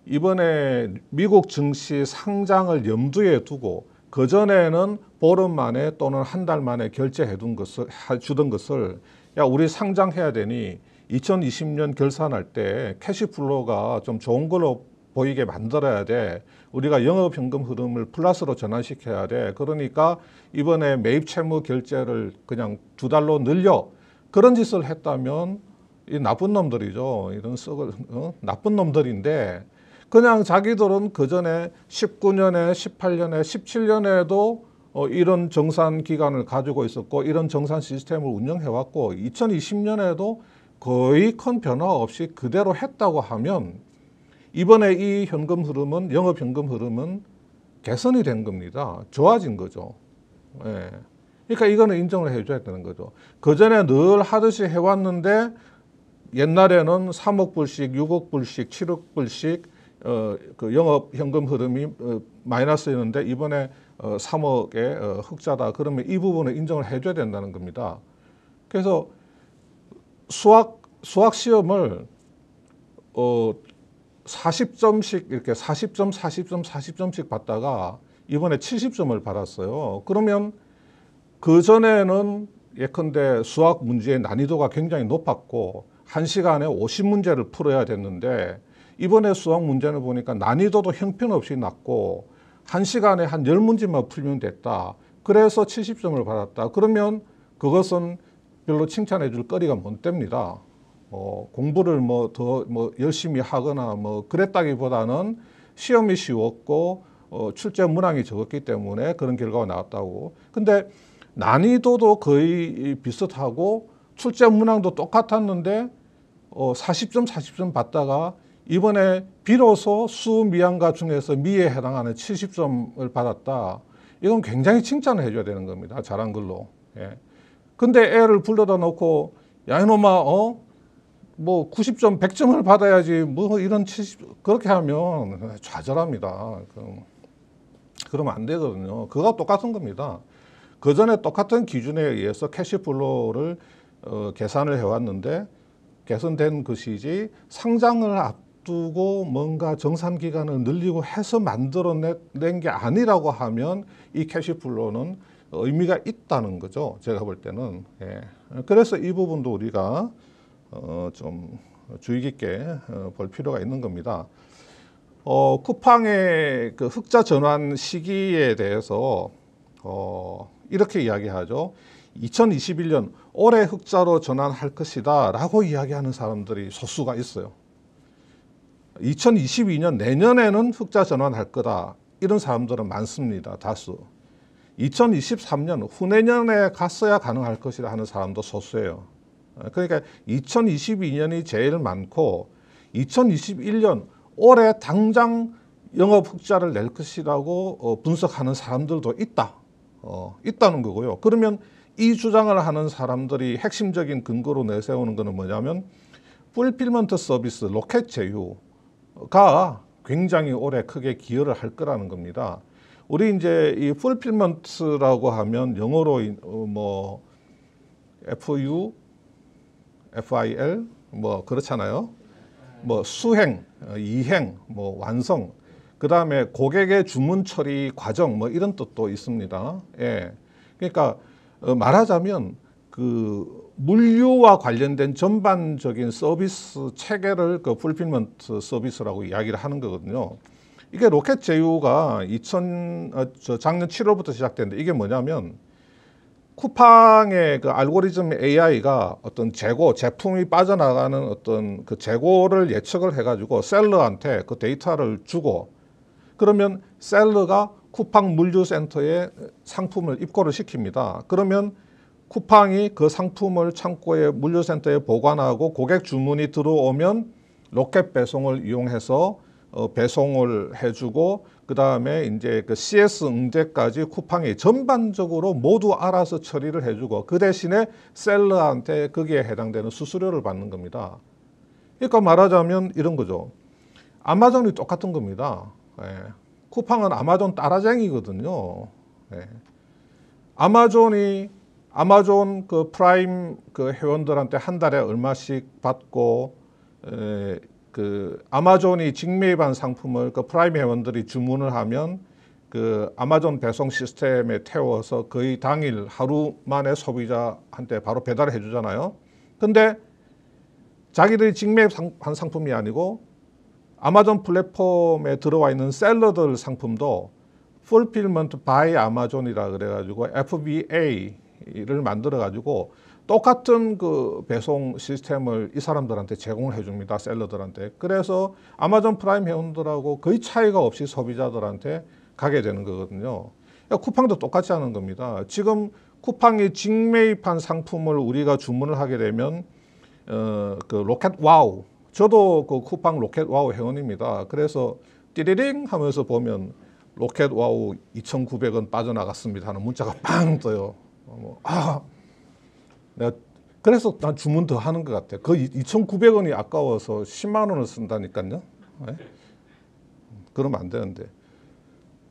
이번에 미국 증시 상장을 염두에 두고, 그전에는 보름 만에 또는 한 달 만에 결제해둔 것을, 주던 것을, 야, 우리 상장해야 되니 2020년 결산할 때 캐시플로가 좀 좋은 걸로 보이게 만들어야 돼. 우리가 영업현금 흐름을 플러스로 전환시켜야 돼. 그러니까 이번에 매입 채무 결제를 그냥 두 달로 늘려. 그런 짓을 했다면 이 나쁜 놈들이죠. 이런 썩을 어? 나쁜 놈들인데 그냥 자기들은 그 전에 19년에 18년에 17년에도 어, 이런 정산 기간을 가지고 있었고 이런 정산 시스템을 운영해 왔고 2020년에도 거의 큰 변화 없이 그대로 했다고 하면 이번에 이 현금 흐름은 영업 현금 흐름은 개선이 된 겁니다. 좋아진 거죠. 예. 그러니까 이거는 인정을 해줘야 되는 거죠. 그 전에 늘 하듯이 해왔는데 옛날에는 3억 불씩, 6억 불씩, 7억 불씩 어, 그 영업 현금 흐름이 어, 마이너스였는데 이번에 어, 3억의 어, 흑자다. 그러면 이 부분을 인정을 해줘야 된다는 겁니다. 그래서 수학 수학 시험을 어, 사십 점씩 이렇게 사십 점 사십 점 사십 점씩 받다가 이번에 칠십 점을 받았어요. 그러면 그전에는 예컨대 수학 문제의 난이도가 굉장히 높았고 한시간에 오십 문제를 풀어야 됐는데 이번에 수학 문제는 보니까 난이도도 형편없이 낮고 한시간에한 열문제만 풀면 됐다. 그래서 칠십 점을 받았다. 그러면 그것은 별로 칭찬해 줄 거리가 못 됩니다. 어, 공부를 뭐 더뭐 뭐 열심히 하거나 뭐 그랬다기보다는 시험이 쉬웠고 어, 출제 문항이 적었기 때문에 그런 결과가 나왔다고. 근데 난이도도 거의 비슷하고 출제 문항도 똑같았는데 어, 40점 40점 받다가 이번에 비로소 수미양가 중에서 미에 해당하는 70점을 받았다. 이건 굉장히 칭찬을 해줘야 되는 겁니다. 잘한 걸로. 예. 근데 애를 불러다 놓고 야 이놈아 어뭐 90점, 100점을 받아야지 뭐 이런 70 그렇게 하면 좌절합니다. 그러면 안 되거든요. 그거 똑같은 겁니다. 그 전에 똑같은 기준에 의해서 캐시플로우를 어, 계산을 해왔는데 개선된 것이지 상장을 앞두고 뭔가 정산 기간을 늘리고 해서 만들어낸 게 아니라고 하면 이 캐시플로우는 의미가 있다는 거죠. 제가 볼 때는. 예. 그래서 이 부분도 우리가 어, 좀 주의 깊게 어, 볼 필요가 있는 겁니다. 어, 쿠팡의 그 흑자 전환 시기에 대해서 어, 이렇게 이야기하죠. 2021년 올해 흑자로 전환할 것이다 라고 이야기하는 사람들이 소수가 있어요. 2022년 내년에는 흑자 전환할 거다 이런 사람들은 많습니다. 다수. 2023년 후내년에 갔어야 가능할 것이라 하는 사람도 소수예요. 그러니까 2022년이 제일 많고 2021년 올해 당장 영업 흑자를 낼 것이라고 어, 분석하는 사람들도 있다. 어, 있다는 거고요. 그러면 이 주장을 하는 사람들이 핵심적인 근거로 내세우는 것은 뭐냐면 풀필먼트 서비스 로켓 제휴가 굉장히 올해 크게 기여를 할 거라는 겁니다. 우리 이제 이 풀필먼트라고 하면 영어로 어, 뭐 어, FU FIL 뭐 그렇잖아요. 뭐 수행, 어, 이행, 뭐 완성. 그 다음에 고객의 주문 처리 과정 뭐 이런 뜻도 있습니다. 예. 그러니까 어, 말하자면 그 물류와 관련된 전반적인 서비스 체계를 그 풀필먼트 서비스라고 이야기를 하는 거거든요. 이게 로켓 제휴가 2000, 어, 작년 7월부터 시작됐는데 이게 뭐냐면 쿠팡의 그 알고리즘 AI가 어떤 재고, 제품이 빠져나가는 어떤 그 재고를 예측을 해가지고 셀러한테 그 데이터를 주고 그러면 셀러가 쿠팡 물류센터에 상품을 입고를 시킵니다. 그러면 쿠팡이 그 상품을 창고에 물류센터에 보관하고 고객 주문이 들어오면 로켓 배송을 이용해서 어, 배송을 해주고 그다음에 이제 그 CS 응제까지 쿠팡이 전반적으로 모두 알아서 처리를 해주고 그 대신에 셀러한테 거기에 해당되는 수수료를 받는 겁니다. 그러니까 말하자면 이런 거죠. 아마존이 똑같은 겁니다. 예. 쿠팡은 아마존 따라쟁이거든요. 예. 아마존이 아마존 그 프라임 그 회원들한테 한 달에 얼마씩 받고 그 아마존이 직매입한 상품을 그 프라임 회원들이 주문을 하면 그 아마존 배송 시스템에 태워서 거의 당일 하루 만에 소비자한테 바로 배달을 해주잖아요. 근데 자기들이 직매입한 상품이 아니고 아마존 플랫폼에 들어와 있는 셀러들 상품도 풀필먼트 바이 아마존이라 그래가지고 FBA를 만들어가지고 똑같은 그 배송 시스템을 이 사람들한테 제공을 해줍니다. 셀러들한테. 그래서 아마존 프라임 회원들하고 거의 차이가 없이 소비자들한테 가게 되는 거거든요. 그러니까 쿠팡도 똑같이 하는 겁니다. 지금 쿠팡이 직매입한 상품을 우리가 주문을 하게 되면 어, 그 로켓 와우. 저도 그 쿠팡 로켓 와우 회원입니다. 그래서 띠리링 하면서 보면 로켓 와우 2,900원 빠져나갔습니다 하는 문자가 빵 떠요. 뭐, 아, 내가 그래서 난 주문 더 하는 것 같아. 그 2,900원이 아까워서 10만 원을 쓴다니까요. 네? 예? 그러면 안 되는데.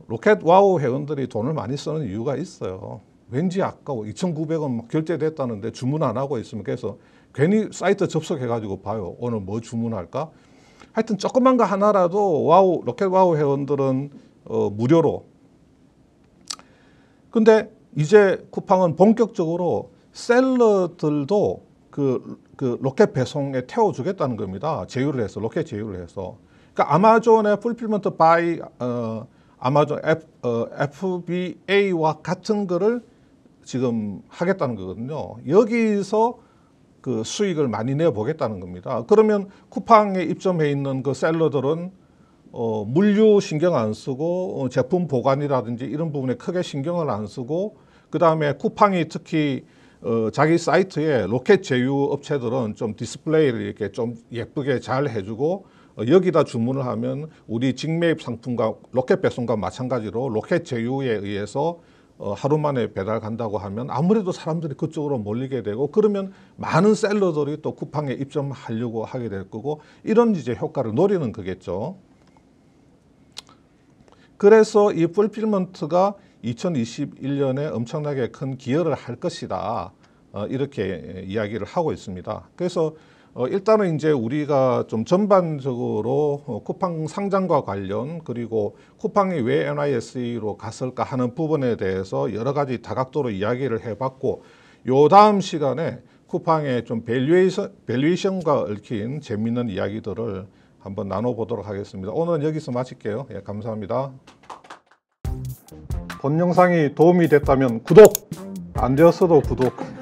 로켓 와우 회원들이 돈을 많이 쓰는 이유가 있어요. 왠지 아까워. 2,900원 결제됐다는데 주문 안 하고 있으면 그래서 괜히 사이트 접속해가지고 봐요. 오늘 뭐 주문할까? 하여튼 조그만 거 하나라도 와우, 로켓 와우 회원들은 어, 무료로. 근데 이제 쿠팡은 본격적으로 셀러들도 그, 그 로켓 배송에 태워주겠다는 겁니다. 제휴를 해서 로켓 제휴를 해서. 그러니까 아마존의 풀필먼트 바이 어, 아마존 F, 어, FBA와 같은 거를 지금 하겠다는 거거든요. 여기서 그 수익을 많이 내보겠다는 겁니다. 그러면 쿠팡에 입점해 있는 그 셀러들은 어, 물류 신경 안 쓰고 어, 제품 보관이라든지 이런 부분에 크게 신경을 안 쓰고 그 다음에 쿠팡이 특히 어, 자기 사이트에 로켓 제휴 업체들은 좀 디스플레이를 이렇게 좀 예쁘게 잘 해주고 어, 여기다 주문을 하면 우리 직매입 상품과 로켓 배송과 마찬가지로 로켓 제휴에 의해서 어, 하루 만에 배달 간다고 하면 아무래도 사람들이 그쪽으로 몰리게 되고 그러면 많은 셀러들이 또 쿠팡에 입점하려고 하게 될 거고 이런 이제 효과를 노리는 거겠죠. 그래서 이 풀필먼트가 2021년에 엄청나게 큰 기여를 할 것이다. 어, 이렇게 이야기를 하고 있습니다. 그래서 어, 일단은 이제 우리가 좀 전반적으로 어, 쿠팡 상장과 관련 그리고 쿠팡이 왜 NISE로 갔을까 하는 부분에 대해서 여러 가지 다각도로 이야기를 해봤고 요 다음 시간에 쿠팡의 좀 밸류에이션, 밸류에이션과 얽힌 재미있는 이야기들을 한번 나눠보도록 하겠습니다. 오늘은 여기서 마칠게요. 예, 감사합니다. 본 영상이 도움이 됐다면 구독! 안 되었어도 구독!